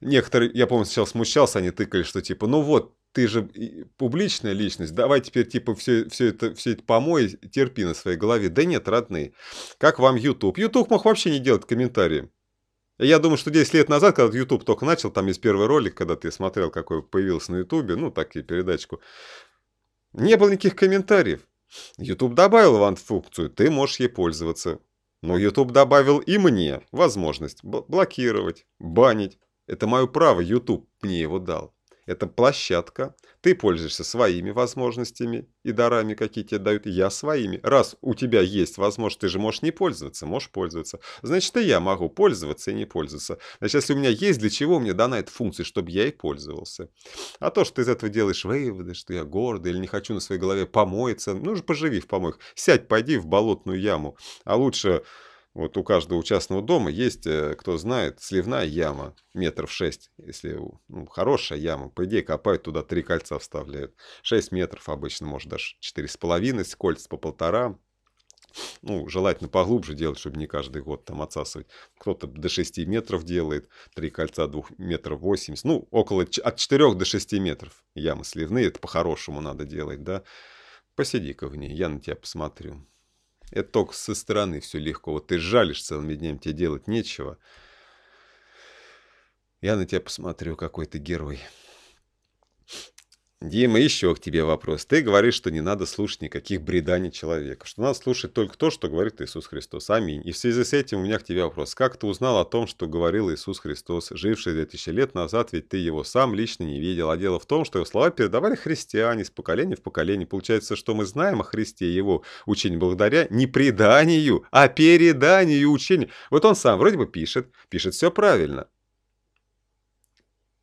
некоторые, я помню, сначала смущался, они тыкали, что типа, ну вот, ты же публичная личность, давай теперь типа все, все, это, все это помой, терпи на своей голове. Да нет, родные, как вам YouTube? YouTube мог вообще не делать комментарии. Я думаю, что 10 лет назад, когда YouTube только начал, там есть первый ролик, когда ты смотрел, какой появился на YouTube, ну, так и передачку, не было никаких комментариев. YouTube добавил вам функцию, ты можешь ей пользоваться. Но YouTube добавил и мне возможность блокировать, банить. Это мое право, YouTube мне его дал. Это площадка, ты пользуешься своими возможностями и дарами, какие тебе дают, я своими. Раз у тебя есть возможность, ты же можешь не пользоваться, можешь пользоваться. Значит, и я могу пользоваться и не пользоваться. Значит, если у меня есть, для чего мне дана эта функция, чтобы я и пользовался. А то, что ты из этого делаешь выводы, что я гордый или не хочу на своей голове помоиться, ну же поживи в помоях. Сядь, пойди в болотную яму. А лучше вот у каждого частного дома есть, э, кто знает, сливная яма метров 6. Если ну, хорошая яма, по идее копают, туда три кольца вставляют. 6 метров обычно, может даже 4,5, кольца по полтора. Ну, желательно поглубже делать, чтобы не каждый год там отсасывать. Кто-то до 6 метров делает, три кольца 2 метров 80. Ну, около от 4 до 6 метров ямы сливные. Это по-хорошему надо делать, да. Посиди-ка в ней, я на тебя посмотрю. Это только со стороны все легко. Вот ты жалишь целыми днями, тебе делать нечего. Я на тебя посмотрю, какой ты герой. Дима, еще к тебе вопрос. Ты говоришь, что не надо слушать никаких бреданий человека, что надо слушать только то, что говорит Иисус Христос. Аминь. И в связи с этим у меня к тебе вопрос. Как ты узнал о том, что говорил Иисус Христос, живший 2000 лет назад, ведь ты его сам лично не видел? А дело в том, что его слова передавали христиане с поколения в поколение. Получается, что мы знаем о Христе и его учении благодаря не преданию, а переданию учения. Вот он сам вроде бы пишет, пишет все правильно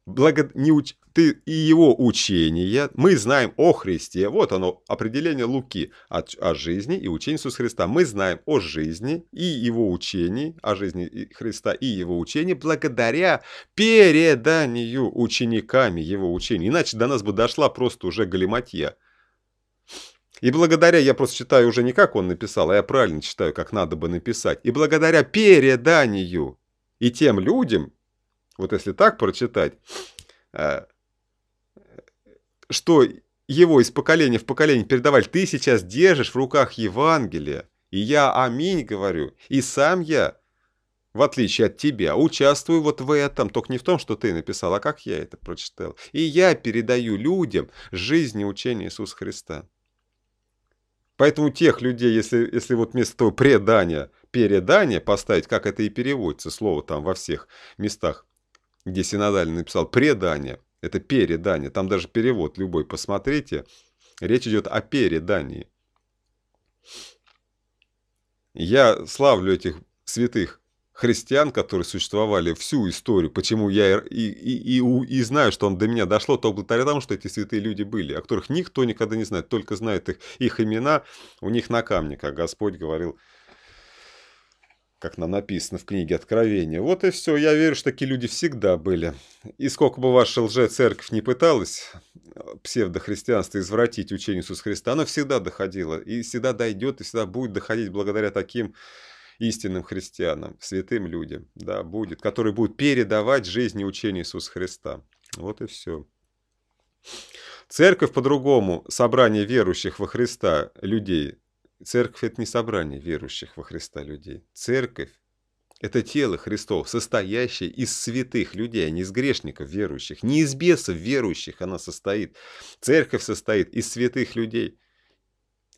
благо... не уч... ты и его учение, мы знаем о Христе, вот оно, определение Луки о, о жизни и учении Иисуса Христа. Мы знаем о жизни и его учении, о жизни Христа и его учении, благодаря переданию учениками его учения. Иначе до нас бы дошла просто уже галиматья. И благодаря, я просто читаю уже не как он написал, а я правильно читаю, как надо бы написать. И благодаря переданию и тем людям, вот если так прочитать, э, что его из поколения в поколение передавали, ты сейчас держишь в руках Евангелие, и я аминь говорю, и сам я, в отличие от тебя, участвую вот в этом, только не в том, что ты написал, а как я это прочитал. И я передаю людям жизнь и учение Иисуса Христа. Поэтому тех людей, если, если вот вместо того предания, передания поставить, как это и переводится, слово там во всех местах, где Синодаль написал «предание», это передание, там даже перевод любой, посмотрите, речь идет о передании. Я славлю этих святых христиан, которые существовали всю историю, почему я и, и, и, и знаю, что он до меня дошло, то благодаря тому, что эти святые люди были, о которых никто никогда не знает, только знает их, их имена, у них на камне, как Господь говорил, как нам написано в книге Откровения. Вот и все. Я верю, что такие люди всегда были. И сколько бы ваша лже-церковь не пыталась псевдохристианство извратить учение Иисуса Христа, оно всегда доходило, и всегда дойдет, и всегда будет доходить благодаря таким истинным христианам, святым людям, да, будет, которые будут передавать жизнь и учение Иисуса Христа. Вот и все. Церковь по-другому, собрание верующих во Христа людей – Церковь – это не собрание верующих во Христа людей. Церковь – это тело Христов, состоящее из святых людей, а не из грешников верующих. Не из бесов верующих она состоит. Церковь состоит из святых людей.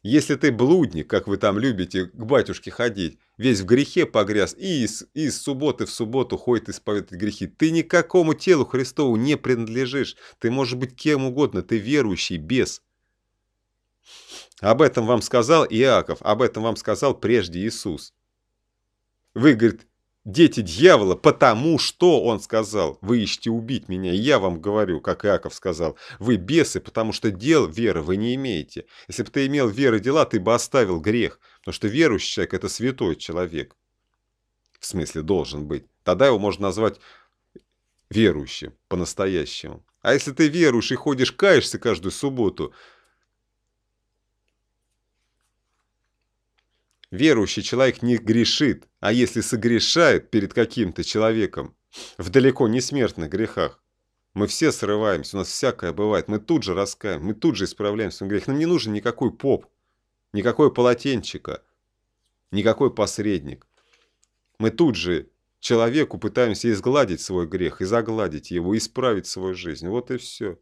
Если ты блудник, как вы там любите к батюшке ходить, весь в грехе погряз и из, из субботы в субботу ходит исповедовать грехи, ты никакому телу Христову не принадлежишь. Ты можешь быть кем угодно, ты верующий без. Об этом вам сказал Иаков, об этом вам сказал прежде Иисус. Вы, говорит, дети дьявола, потому что он сказал, вы ищете убить меня, и я вам говорю, как Иаков сказал, вы бесы, потому что дел веры вы не имеете. Если бы ты имел веры дела, ты бы оставил грех, потому что верующий человек – это святой человек. В смысле, должен быть. Тогда его можно назвать верующим по-настоящему. А если ты веруешь и ходишь, каешься каждую субботу – Верующий человек не грешит, а если согрешает перед каким-то человеком в далеко не смертных грехах, мы все срываемся, у нас всякое бывает, мы тут же раскаем, мы тут же исправляемся свой грех. Нам не нужен никакой поп, никакой полотенчика, никакой посредник. Мы тут же человеку пытаемся изгладить свой грех, и загладить его, исправить свою жизнь. Вот и все.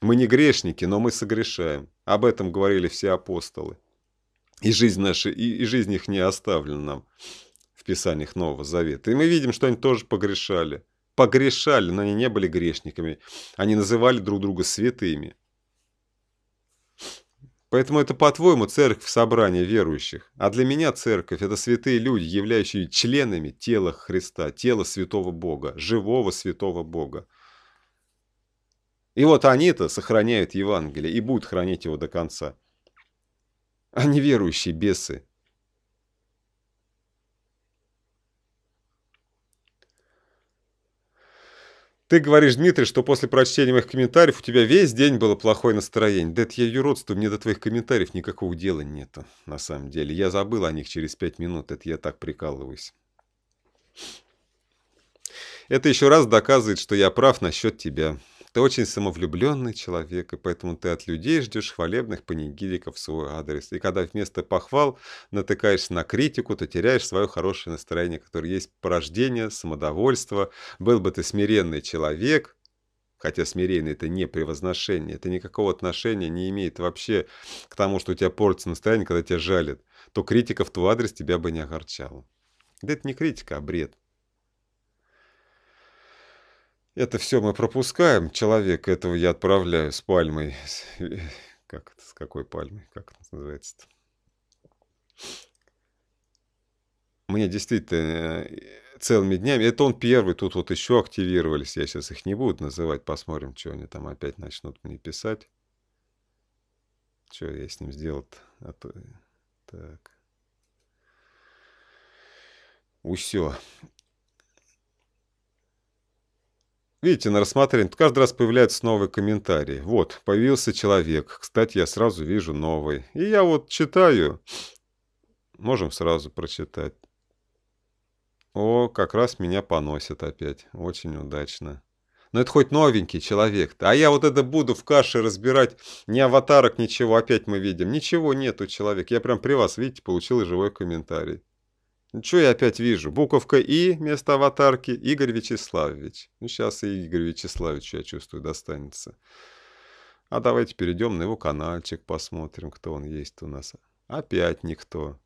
Мы не грешники, но мы согрешаем. Об этом говорили все апостолы. И жизнь наша, и, и жизнь их не оставлена нам в Писаниях Нового Завета. И мы видим, что они тоже погрешали. Погрешали, но они не были грешниками. Они называли друг друга святыми. Поэтому это, по-твоему, церковь собрания верующих. А для меня церковь – это святые люди, являющие членами тела Христа, тела святого Бога, живого святого Бога. И вот они-то сохраняют Евангелие и будут хранить его до конца а верующие бесы. Ты говоришь, Дмитрий, что после прочтения моих комментариев у тебя весь день было плохое настроение. Да это я юродство, мне до твоих комментариев никакого дела нету, на самом деле. Я забыл о них через пять минут, это я так прикалываюсь. Это еще раз доказывает, что я прав насчет тебя. Ты очень самовлюбленный человек, и поэтому ты от людей ждешь хвалебных панигириков в свой адрес. И когда вместо похвал натыкаешься на критику, то теряешь свое хорошее настроение, которое есть порождение, самодовольство. Был бы ты смиренный человек, хотя смирение это не превозношение, это никакого отношения не имеет вообще к тому, что у тебя портится настроение, когда тебя жалит. то критика в твой адрес тебя бы не огорчала. Да это не критика, а бред. Это все мы пропускаем. человек этого я отправляю с пальмой. Как это, с какой пальмой? Как это называется-то? Мне действительно э, целыми днями. Это он первый, тут вот еще активировались. Я сейчас их не буду называть, посмотрим, что они там опять начнут мне писать. Что я с ним сделал-то? А то... Э, так. Усё. Видите, на рассмотрении тут каждый раз появляются новые комментарии. Вот, появился человек. Кстати, я сразу вижу новый. И я вот читаю. Можем сразу прочитать. О, как раз меня поносят опять. Очень удачно. Но ну, это хоть новенький человек-то. А я вот это буду в каше разбирать. Ни аватарок, ничего опять мы видим. Ничего нету человек. Я прям при вас, видите, получил живой комментарий. Что я опять вижу? Буковка И вместо аватарки Игорь Вячеславович. Ну, сейчас и Игорь Вячеславович, я чувствую, достанется. А давайте перейдем на его каналчик, посмотрим, кто он есть у нас. Опять никто.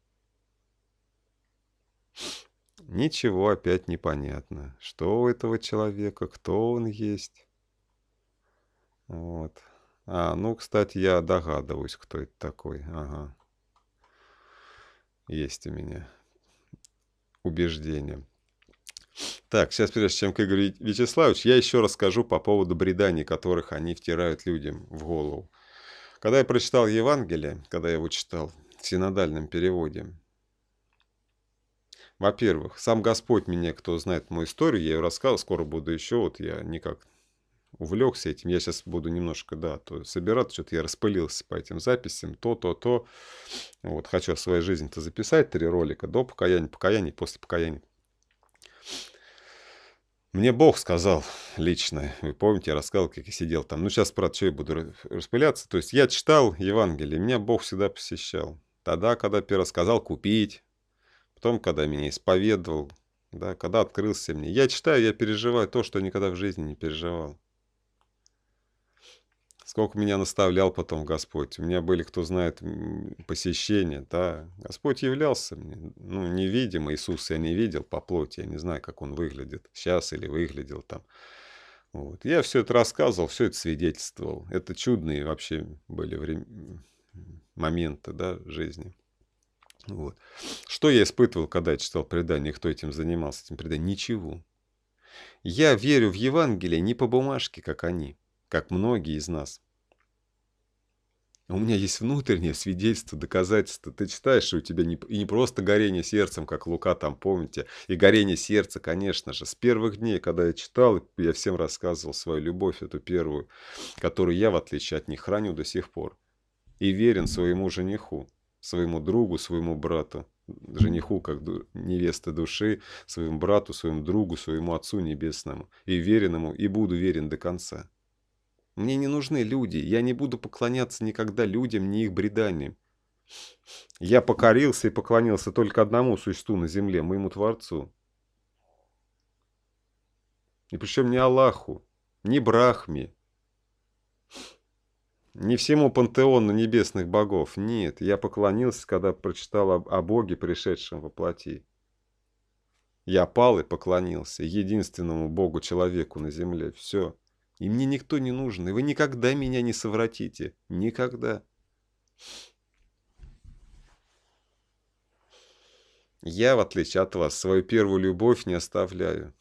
Ничего опять непонятно. Что у этого человека, кто он есть. Вот. А, ну, кстати, я догадываюсь, кто это такой. Ага. Есть у меня убеждения. Так, сейчас прежде чем к Игорю Вячеславовичу, я еще расскажу по поводу бреданий, которых они втирают людям в голову. Когда я прочитал Евангелие, когда я его читал в синодальном переводе, во-первых, сам Господь меня, кто знает мою историю, я ее рассказывал, скоро буду еще, вот я никак увлекся этим. Я сейчас буду немножко, да, то собираться, что-то я распылился по этим записям, то, то, то. Вот, хочу о своей жизни-то записать, три ролика, до покаяния, покаяния, после покаяния. Мне Бог сказал лично, вы помните, я рассказал, как я сидел там. Ну, сейчас, правда, что я буду распыляться. То есть я читал Евангелие, меня Бог всегда посещал. Тогда, когда первый сказал купить, потом, когда меня исповедовал, да, когда открылся мне. Я читаю, я переживаю то, что никогда в жизни не переживал. Сколько меня наставлял потом Господь. У меня были, кто знает, посещения. Да. Господь являлся мне. Ну, невидимо. Иисус я не видел по плоти. Я не знаю, как он выглядит сейчас или выглядел там. Вот. Я все это рассказывал, все это свидетельствовал. Это чудные вообще были времена моменты да, жизни. Вот. Что я испытывал, когда я читал предание, кто этим занимался, этим преданием? Ничего. Я верю в Евангелие не по бумажке, как они как многие из нас. У меня есть внутреннее свидетельство, доказательство. Ты читаешь, что у тебя не, и не просто горение сердцем, как Лука там, помните. И горение сердца, конечно же. С первых дней, когда я читал, я всем рассказывал свою любовь, эту первую, которую я, в отличие от них, храню до сих пор. И верен своему жениху, своему другу, своему брату. Жениху, как ду невеста души, своему брату, своему другу, своему Отцу Небесному. И верен ему, и буду верен до конца. Мне не нужны люди, я не буду поклоняться никогда людям, ни их бреданиям. Я покорился и поклонился только одному существу на земле, моему Творцу. И причем не Аллаху, не Брахме, не всему пантеону небесных богов. Нет, я поклонился, когда прочитал о, о Боге, пришедшем во плоти. Я пал и поклонился единственному Богу-человеку на земле. Все. И мне никто не нужен, и вы никогда меня не совратите. Никогда. Я, в отличие от вас, свою первую любовь не оставляю.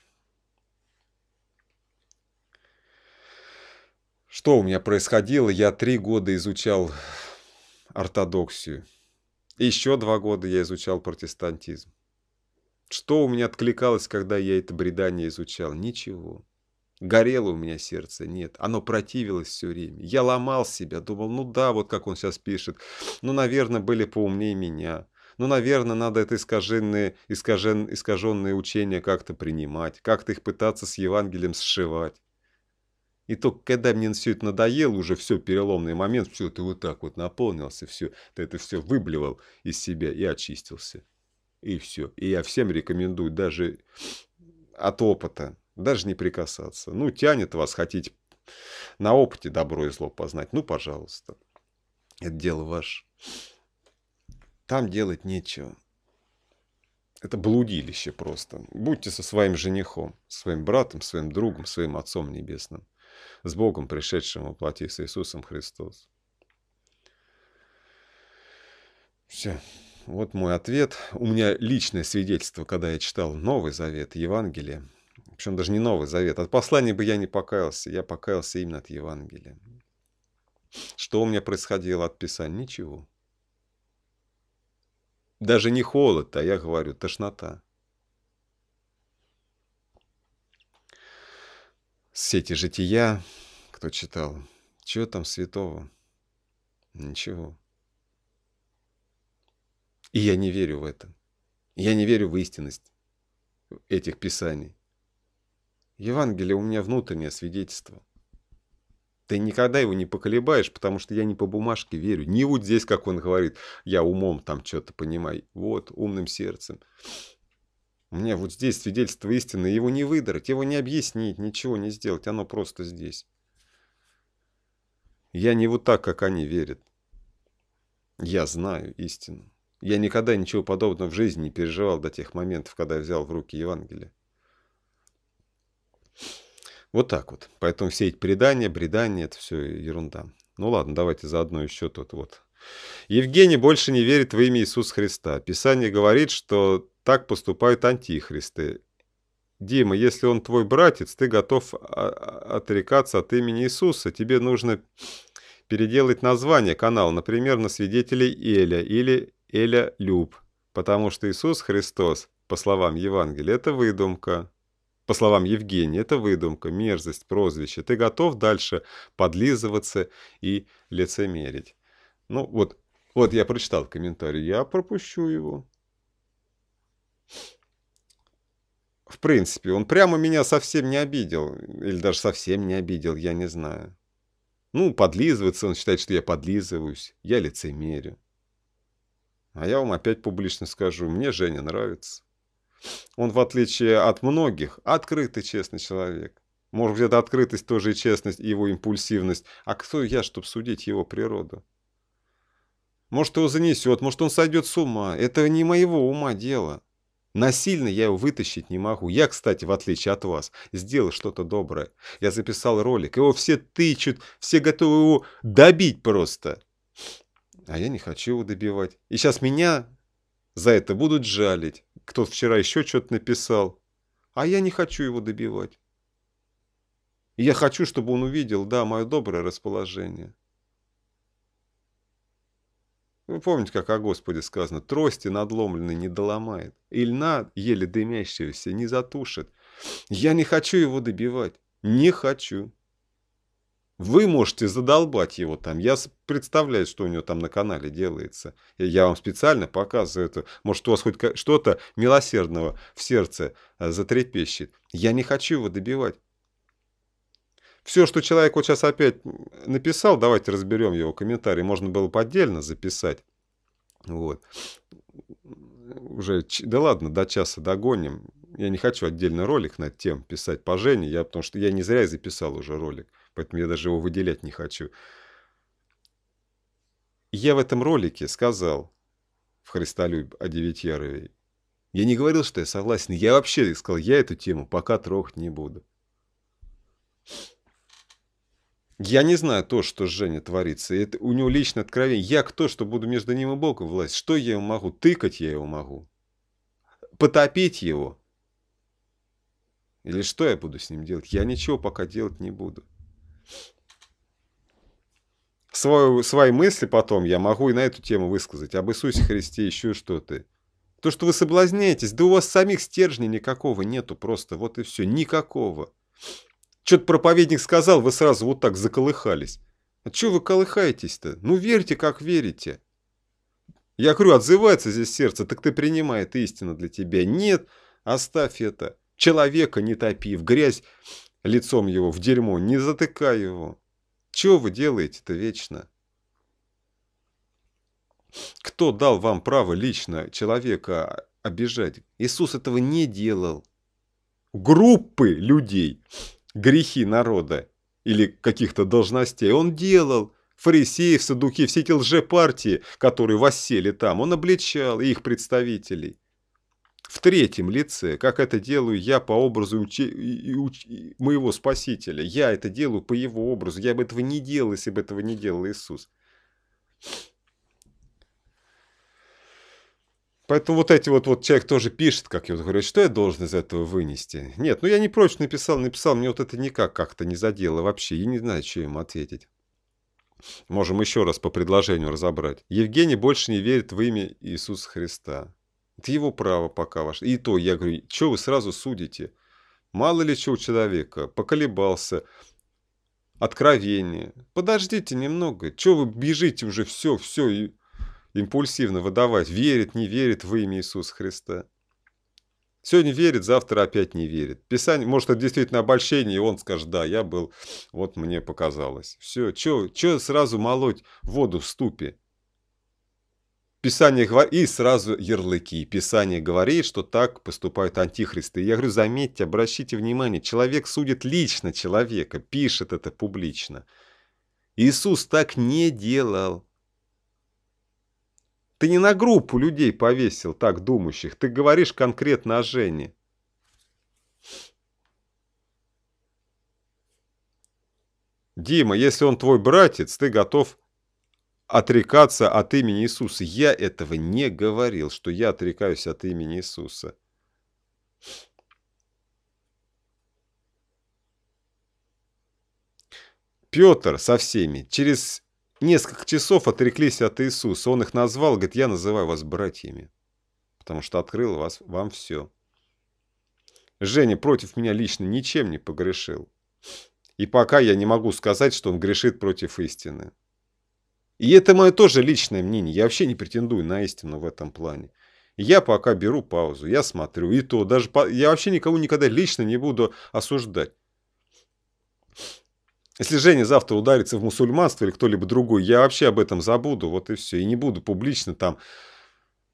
Что у меня происходило? Я три года изучал ортодоксию. Еще два года я изучал протестантизм. Что у меня откликалось, когда я это бредание изучал? Ничего. Горело у меня сердце, нет, оно противилось все время. Я ломал себя, думал, ну да, вот как он сейчас пишет, ну, наверное, были поумнее меня. Ну, наверное, надо это искаженное, искажен, искаженное учение как-то принимать, как-то их пытаться с Евангелием сшивать. И только когда мне все это надоело, уже все, переломный момент, все, ты вот так вот наполнился, все, ты это все выблевал из себя и очистился. И все. И я всем рекомендую, даже от опыта, даже не прикасаться. Ну, тянет вас, хотите на опыте добро и зло познать. Ну, пожалуйста. Это дело ваше. Там делать нечего. Это блудилище просто. Будьте со своим женихом, своим братом, своим другом, своим Отцом Небесным. С Богом, пришедшим во с Иисусом Христос. Все. Вот мой ответ. У меня личное свидетельство, когда я читал Новый Завет, Евангелие. Причем даже не Новый Завет. От послания бы я не покаялся. Я покаялся именно от Евангелия. Что у меня происходило от Писания? Ничего. Даже не холод, а я говорю, тошнота. Все эти жития, кто читал, чего там святого? Ничего. И я не верю в это. Я не верю в истинность этих писаний. Евангелие у меня внутреннее свидетельство. Ты никогда его не поколебаешь, потому что я не по бумажке верю. Не вот здесь, как он говорит, я умом там что-то понимаю. Вот, умным сердцем. У меня вот здесь свидетельство истины. Его не выдрать, его не объяснить, ничего не сделать. Оно просто здесь. Я не вот так, как они верят. Я знаю истину. Я никогда ничего подобного в жизни не переживал до тех моментов, когда я взял в руки Евангелие. Вот так вот. Поэтому все эти предания, бредания, это все ерунда. Ну ладно, давайте заодно еще тут вот. Евгений больше не верит в имя Иисус Христа. Писание говорит, что так поступают антихристы. Дима, если он твой братец, ты готов а, а, отрекаться от имени Иисуса. Тебе нужно переделать название канала, например, на свидетелей Эля или Эля Люб, потому что Иисус Христос, по словам Евангелия, это выдумка. По словам Евгения, это выдумка, мерзость, прозвище. Ты готов дальше подлизываться и лицемерить. Ну вот, вот я прочитал комментарий, я пропущу его. В принципе, он прямо меня совсем не обидел. Или даже совсем не обидел, я не знаю. Ну, подлизываться он считает, что я подлизываюсь, я лицемерю. А я вам опять публично скажу, мне Женя нравится. Он, в отличие от многих, открытый, честный человек. Может, где-то открытость тоже и честность, и его импульсивность. А кто я, чтобы судить его природу? Может, его занесет, может, он сойдет с ума. Это не моего ума дело. Насильно я его вытащить не могу. Я, кстати, в отличие от вас, сделал что-то доброе. Я записал ролик, его все тычут, все готовы его добить просто. А я не хочу его добивать. И сейчас меня за это будут жалить. Кто-то вчера еще что-то написал. А я не хочу его добивать. я хочу, чтобы он увидел, да, мое доброе расположение. Вы помните, как о Господе сказано, трости надломленной не доломает, и льна, еле дымящегося, не затушит. Я не хочу его добивать, не хочу. Вы можете задолбать его там. Я представляю, что у него там на канале делается. Я вам специально показываю это. Может, у вас хоть что-то милосердного в сердце э, затрепещет. Я не хочу его добивать. Все, что человек вот сейчас опять написал, давайте разберем его комментарий. Можно было бы отдельно записать. Вот. Уже, да ладно, до часа догоним. Я не хочу отдельно ролик над тем писать по Жене, я, потому что я не зря записал уже ролик поэтому я даже его выделять не хочу. Я в этом ролике сказал в «Христолюб» о Девятьярове. Я не говорил, что я согласен. Я вообще сказал, я эту тему пока трогать не буду. Я не знаю то, что с Женей творится. Это у него личное откровение. Я кто, что буду между ним и Богом власть? Что я его могу? Тыкать я его могу? Потопить его? Или что я буду с ним делать? Я ничего пока делать не буду. Свою, свои мысли потом я могу и на эту тему высказать, об Иисусе Христе еще что-то. То, что вы соблазняетесь, да у вас самих стержней никакого нету просто, вот и все, никакого. Что-то проповедник сказал, вы сразу вот так заколыхались. А что вы колыхаетесь-то? Ну верьте, как верите. Я говорю, отзывается здесь сердце, так ты принимай, это истина для тебя. Нет, оставь это. Человека не топи, в грязь лицом его в дерьмо, не затыкай его. Чего вы делаете-то вечно? Кто дал вам право лично человека обижать? Иисус этого не делал. Группы людей, грехи народа или каких-то должностей он делал. Фарисеев, садуки, все эти лжепартии, которые воссели там, он обличал их представителей в третьем лице, как это делаю я по образу учи... и уч... и моего Спасителя. Я это делаю по его образу. Я бы этого не делал, если бы этого не делал Иисус. Поэтому вот эти вот, вот человек тоже пишет, как я вот говорю, что я должен из этого вынести? Нет, ну я не прочь написал, написал, мне вот это никак как-то не задело вообще, я не знаю, что им ответить. Можем еще раз по предложению разобрать. Евгений больше не верит в имя Иисуса Христа. Это его право пока ваше. И то, я говорю, что вы сразу судите? Мало ли что у человека, поколебался, откровение. Подождите немного, что вы бежите уже все, все, и импульсивно выдавать, верит, не верит в имя Иисуса Христа. Сегодня верит, завтра опять не верит. Писание, может, это действительно обольщение, и он скажет, да, я был, вот мне показалось. Все, что сразу молоть воду в ступе? Писание говорит, и сразу ярлыки. Писание говорит, что так поступают антихристы. я говорю, заметьте, обращите внимание, человек судит лично человека, пишет это публично. Иисус так не делал. Ты не на группу людей повесил, так думающих, ты говоришь конкретно о Жене. Дима, если он твой братец, ты готов отрекаться от имени Иисуса. Я этого не говорил, что я отрекаюсь от имени Иисуса. Петр со всеми через несколько часов отреклись от Иисуса. Он их назвал, говорит, я называю вас братьями, потому что открыл вас, вам все. Женя против меня лично ничем не погрешил. И пока я не могу сказать, что он грешит против истины. И это мое тоже личное мнение. Я вообще не претендую на истину в этом плане. Я пока беру паузу, я смотрю, и то, даже по... я вообще никого никогда лично не буду осуждать. Если Женя завтра ударится в мусульманство или кто-либо другой, я вообще об этом забуду, вот и все. И не буду публично там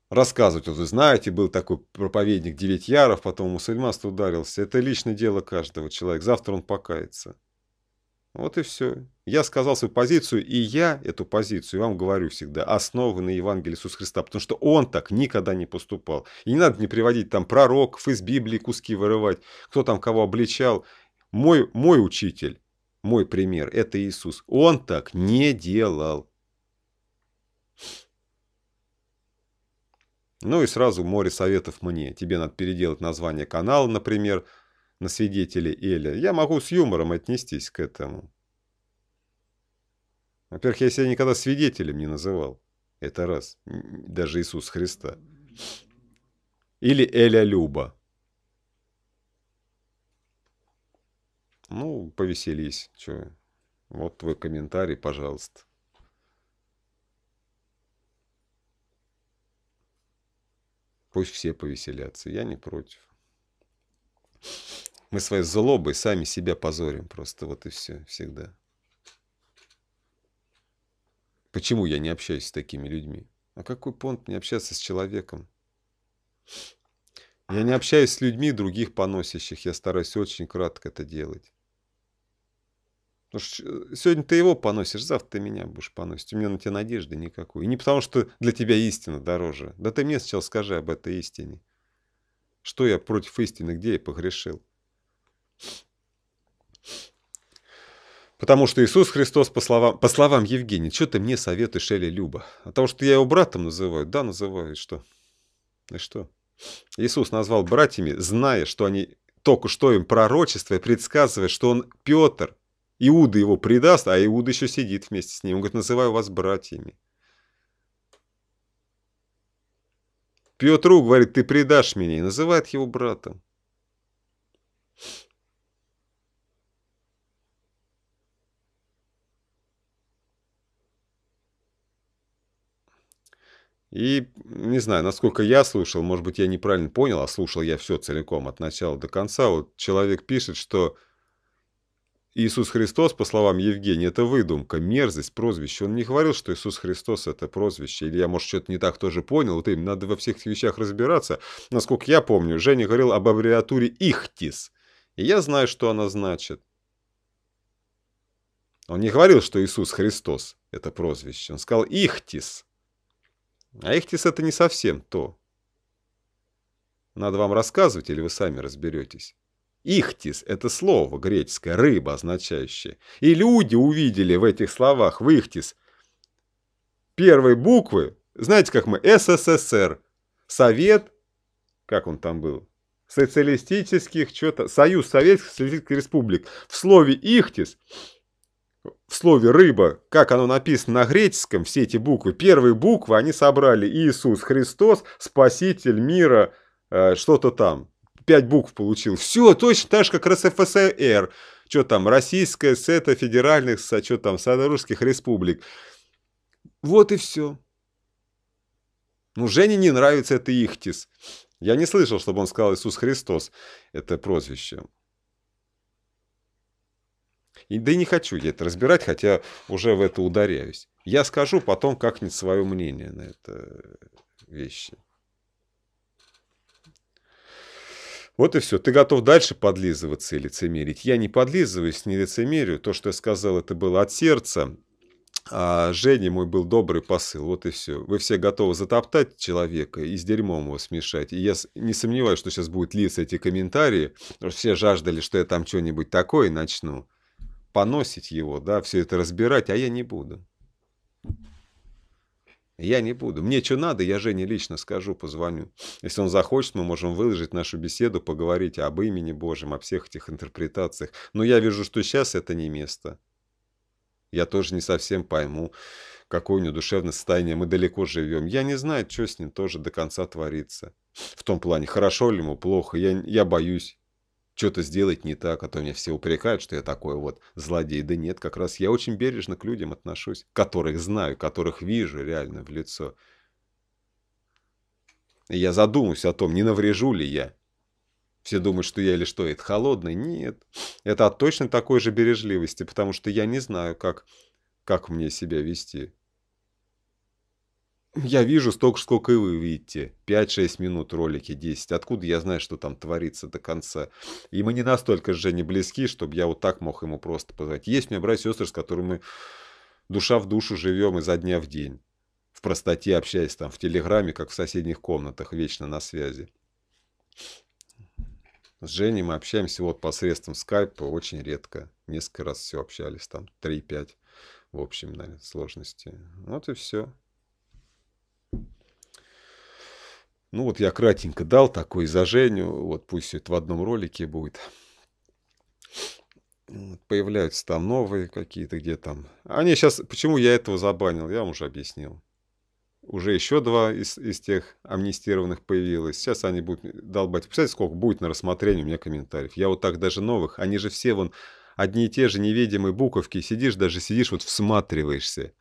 рассказывать. Вот вы знаете, был такой проповедник Девять потом мусульманство ударился. Это личное дело каждого человека. Завтра он покается. Вот и все. Я сказал свою позицию, и я эту позицию, вам говорю всегда, основана на Евангелии Иисуса Христа, потому что он так никогда не поступал. И не надо мне приводить там пророков из Библии, куски вырывать, кто там кого обличал. Мой, мой учитель, мой пример, это Иисус. Он так не делал. Ну и сразу море советов мне. Тебе надо переделать название канала, например, на свидетелей Эля, я могу с юмором отнестись к этому. Во-первых, я себя никогда свидетелем не называл. Это раз. Даже Иисус Христа. Или Эля Люба. Ну, повеселись. Чё? Вот твой комментарий, пожалуйста. Пусть все повеселятся. Я не против. Мы своей злобой сами себя позорим просто, вот и все, всегда. Почему я не общаюсь с такими людьми? А какой понт мне общаться с человеком? Я не общаюсь с людьми других поносящих, я стараюсь очень кратко это делать. Потому что э, сегодня ты его поносишь, завтра ты меня будешь поносить. У меня на тебя надежды никакой. И не потому, что для тебя истина дороже. Да ты мне сначала скажи об этой истине. Что я против истины, где я погрешил? Потому что Иисус Христос, по словам, по словам Евгения, что ты мне советуешь, Эля Люба? От а того, что я его братом называю? Да, называю, и что? И что? Иисус назвал братьями, зная, что они только что им пророчество, предсказывая, что он Петр, Иуда его предаст, а Иуда еще сидит вместе с ним. Он говорит, называю вас братьями. Петру говорит, ты предашь меня, и называет его братом. И не знаю, насколько я слушал, может быть, я неправильно понял, а слушал я все целиком от начала до конца. Вот человек пишет, что Иисус Христос, по словам Евгения, это выдумка, мерзость, прозвище. Он не говорил, что Иисус Христос – это прозвище. Или я, может, что-то не так тоже понял. Вот им надо во всех этих вещах разбираться. Насколько я помню, Женя говорил об аббревиатуре «Ихтис». И я знаю, что она значит. Он не говорил, что Иисус Христос – это прозвище. Он сказал «Ихтис». А ихтис это не совсем то. Надо вам рассказывать, или вы сами разберетесь. «Ихтис» — это слово греческое, рыба означающее. И люди увидели в этих словах, в «ихтис», первой буквы, знаете, как мы, СССР, Совет, как он там был, социалистических, что-то, Союз Советских Социалистических Республик. В слове «ихтис» в слове «рыба», как оно написано на греческом, все эти буквы, первые буквы они собрали Иисус Христос, Спаситель мира, э, что-то там. Пять букв получил. Все, точно так же, как РСФСР. Что там, Российская сета федеральных, что там, Садорусских республик. Вот и все. Ну, Жене не нравится это Ихтис. Я не слышал, чтобы он сказал Иисус Христос, это прозвище. И, да и не хочу я это разбирать, хотя уже в это ударяюсь. Я скажу потом как-нибудь свое мнение на это э, вещи. Вот и все. Ты готов дальше подлизываться и лицемерить. Я не подлизываюсь, не лицемерю. То, что я сказал, это было от сердца. А Жене мой был добрый посыл, вот и все. Вы все готовы затоптать человека и с дерьмом его смешать. И я не сомневаюсь, что сейчас будут литься эти комментарии, все жаждали, что я там что-нибудь такое начну поносить его, да, все это разбирать, а я не буду. Я не буду. Мне что надо, я Жене лично скажу, позвоню. Если он захочет, мы можем выложить нашу беседу, поговорить об имени Божьем, о всех этих интерпретациях. Но я вижу, что сейчас это не место. Я тоже не совсем пойму, какое у него душевное состояние. Мы далеко живем. Я не знаю, что с ним тоже до конца творится. В том плане, хорошо ли ему, плохо. Я, я боюсь что-то сделать не так, а то меня все упрекают, что я такой вот злодей. Да нет, как раз я очень бережно к людям отношусь, которых знаю, которых вижу реально в лицо. И я задумаюсь о том, не наврежу ли я. Все думают, что я или что, это холодный. Нет, это от точно такой же бережливости, потому что я не знаю, как, как мне себя вести. Я вижу столько, сколько и вы видите. 5-6 минут ролики, 10. Откуда я знаю, что там творится до конца? И мы не настолько с Женей близки, чтобы я вот так мог ему просто позвать. Есть у меня братья и сестры, с которыми мы душа в душу живем изо дня в день. В простоте общаясь там в Телеграме, как в соседних комнатах, вечно на связи. С Женей мы общаемся вот посредством скайпа очень редко. Несколько раз все общались, там 3-5 в общем, наверное, сложности. Вот и все. Ну вот я кратенько дал такое изожению, вот пусть все это в одном ролике будет. Появляются там новые какие-то, где там. Они сейчас, почему я этого забанил, я вам уже объяснил. Уже еще два из, из тех амнистированных появилось. Сейчас они будут долбать. Представляете, сколько будет на рассмотрении у меня комментариев. Я вот так даже новых. Они же все вон одни и те же невидимые буковки. Сидишь, даже сидишь, вот всматриваешься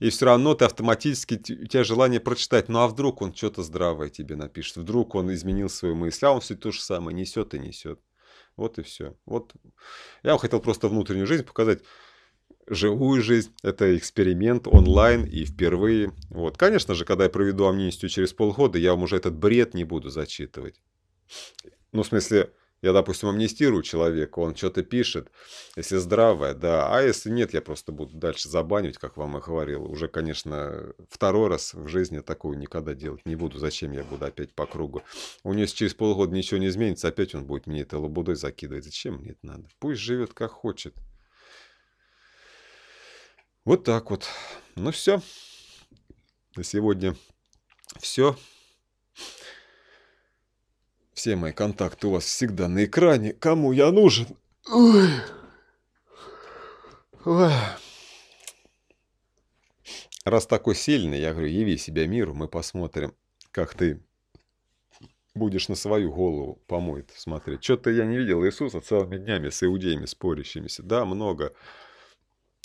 и все равно ты автоматически, у тебя желание прочитать, ну а вдруг он что-то здравое тебе напишет, вдруг он изменил свою мысль, а он все то же самое несет и несет. Вот и все. Вот. Я вам хотел просто внутреннюю жизнь показать, живую жизнь, это эксперимент онлайн и впервые. Вот, конечно же, когда я проведу амнистию через полгода, я вам уже этот бред не буду зачитывать. Ну, в смысле, я, допустим, амнистирую человека, он что-то пишет, если здравое, да. А если нет, я просто буду дальше забанивать, как вам и говорил. Уже, конечно, второй раз в жизни такую никогда делать не буду. Зачем я буду опять по кругу? У него через полгода ничего не изменится, опять он будет мне это лабудой закидывать. Зачем мне это надо? Пусть живет как хочет. Вот так вот. Ну все. На сегодня все. Все мои контакты у вас всегда на экране. Кому я нужен? Ой. Ой. Раз такой сильный, я говорю, яви себя миру, мы посмотрим, как ты будешь на свою голову помоет смотреть. Что-то я не видел Иисуса целыми днями с иудеями спорящимися. Да, много.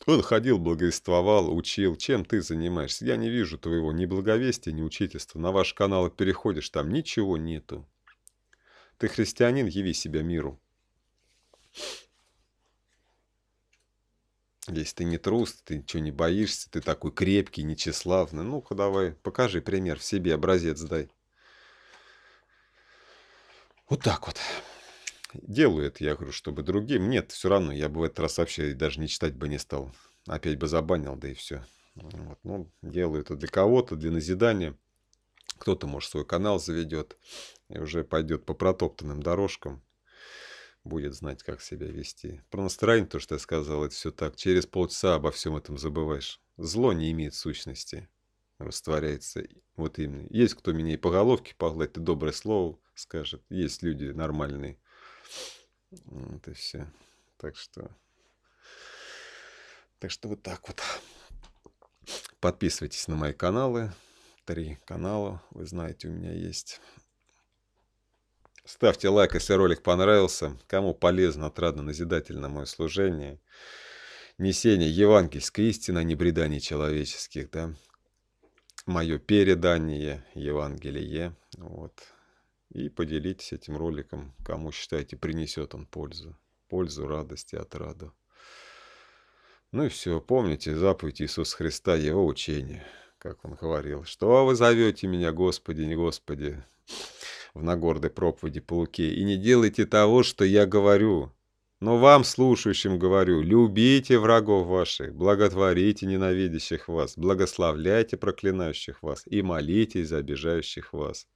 Он ходил, благовествовал, учил. Чем ты занимаешься? Я не вижу твоего ни благовестия, ни учительства. На ваш каналы переходишь, там ничего нету. Ты христианин, яви себя миру. Если ты не трус, ты ничего не боишься, ты такой крепкий, нечеславный, ну-ка давай, покажи пример в себе, образец дай. Вот так вот. Делаю это, я говорю, чтобы другим. Нет, все равно, я бы в этот раз вообще даже не читать бы не стал. Опять бы забанил, да и все. Вот, ну, делаю это для кого-то, для назидания. Кто-то, может, свой канал заведет и уже пойдет по протоптанным дорожкам, будет знать, как себя вести. Про настроение, то, что я сказал, это все так. Через полчаса обо всем этом забываешь. Зло не имеет сущности. Растворяется. Вот именно. Есть кто меня и по головке погладит, и доброе слово скажет. Есть люди нормальные. Это все. Так что... Так что вот так вот. Подписывайтесь на мои каналы. Три канала, вы знаете, у меня есть. Ставьте лайк, если ролик понравился. Кому полезно, отрадно, назидательно мое служение. Несение евангельской истины, а не преданий человеческих, да. Мое передание, Евангелие. Вот. И поделитесь этим роликом, кому считаете, принесет он пользу. Пользу, радость и отраду. Ну и все, помните заповедь Иисуса Христа, Его учение, как Он говорил, что вы зовете меня, Господи, не Господи, в Нагорной проповеди по и не делайте того, что я говорю. Но вам, слушающим, говорю, любите врагов ваших, благотворите ненавидящих вас, благословляйте проклинающих вас и молитесь за обижающих вас.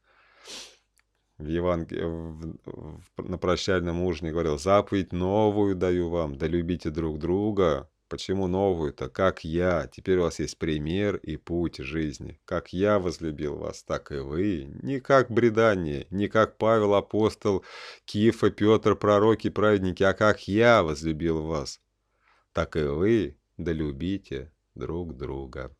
В Еванг... в... На прощальном ужине говорил, заповедь новую даю вам, да любите друг друга, Почему новую-то? Как я? Теперь у вас есть пример и путь жизни. Как я возлюбил вас, так и вы. Не как бредание, не как Павел апостол, Кифа, Петр, пророки, праведники, а как я возлюбил вас, так и вы долюбите друг друга.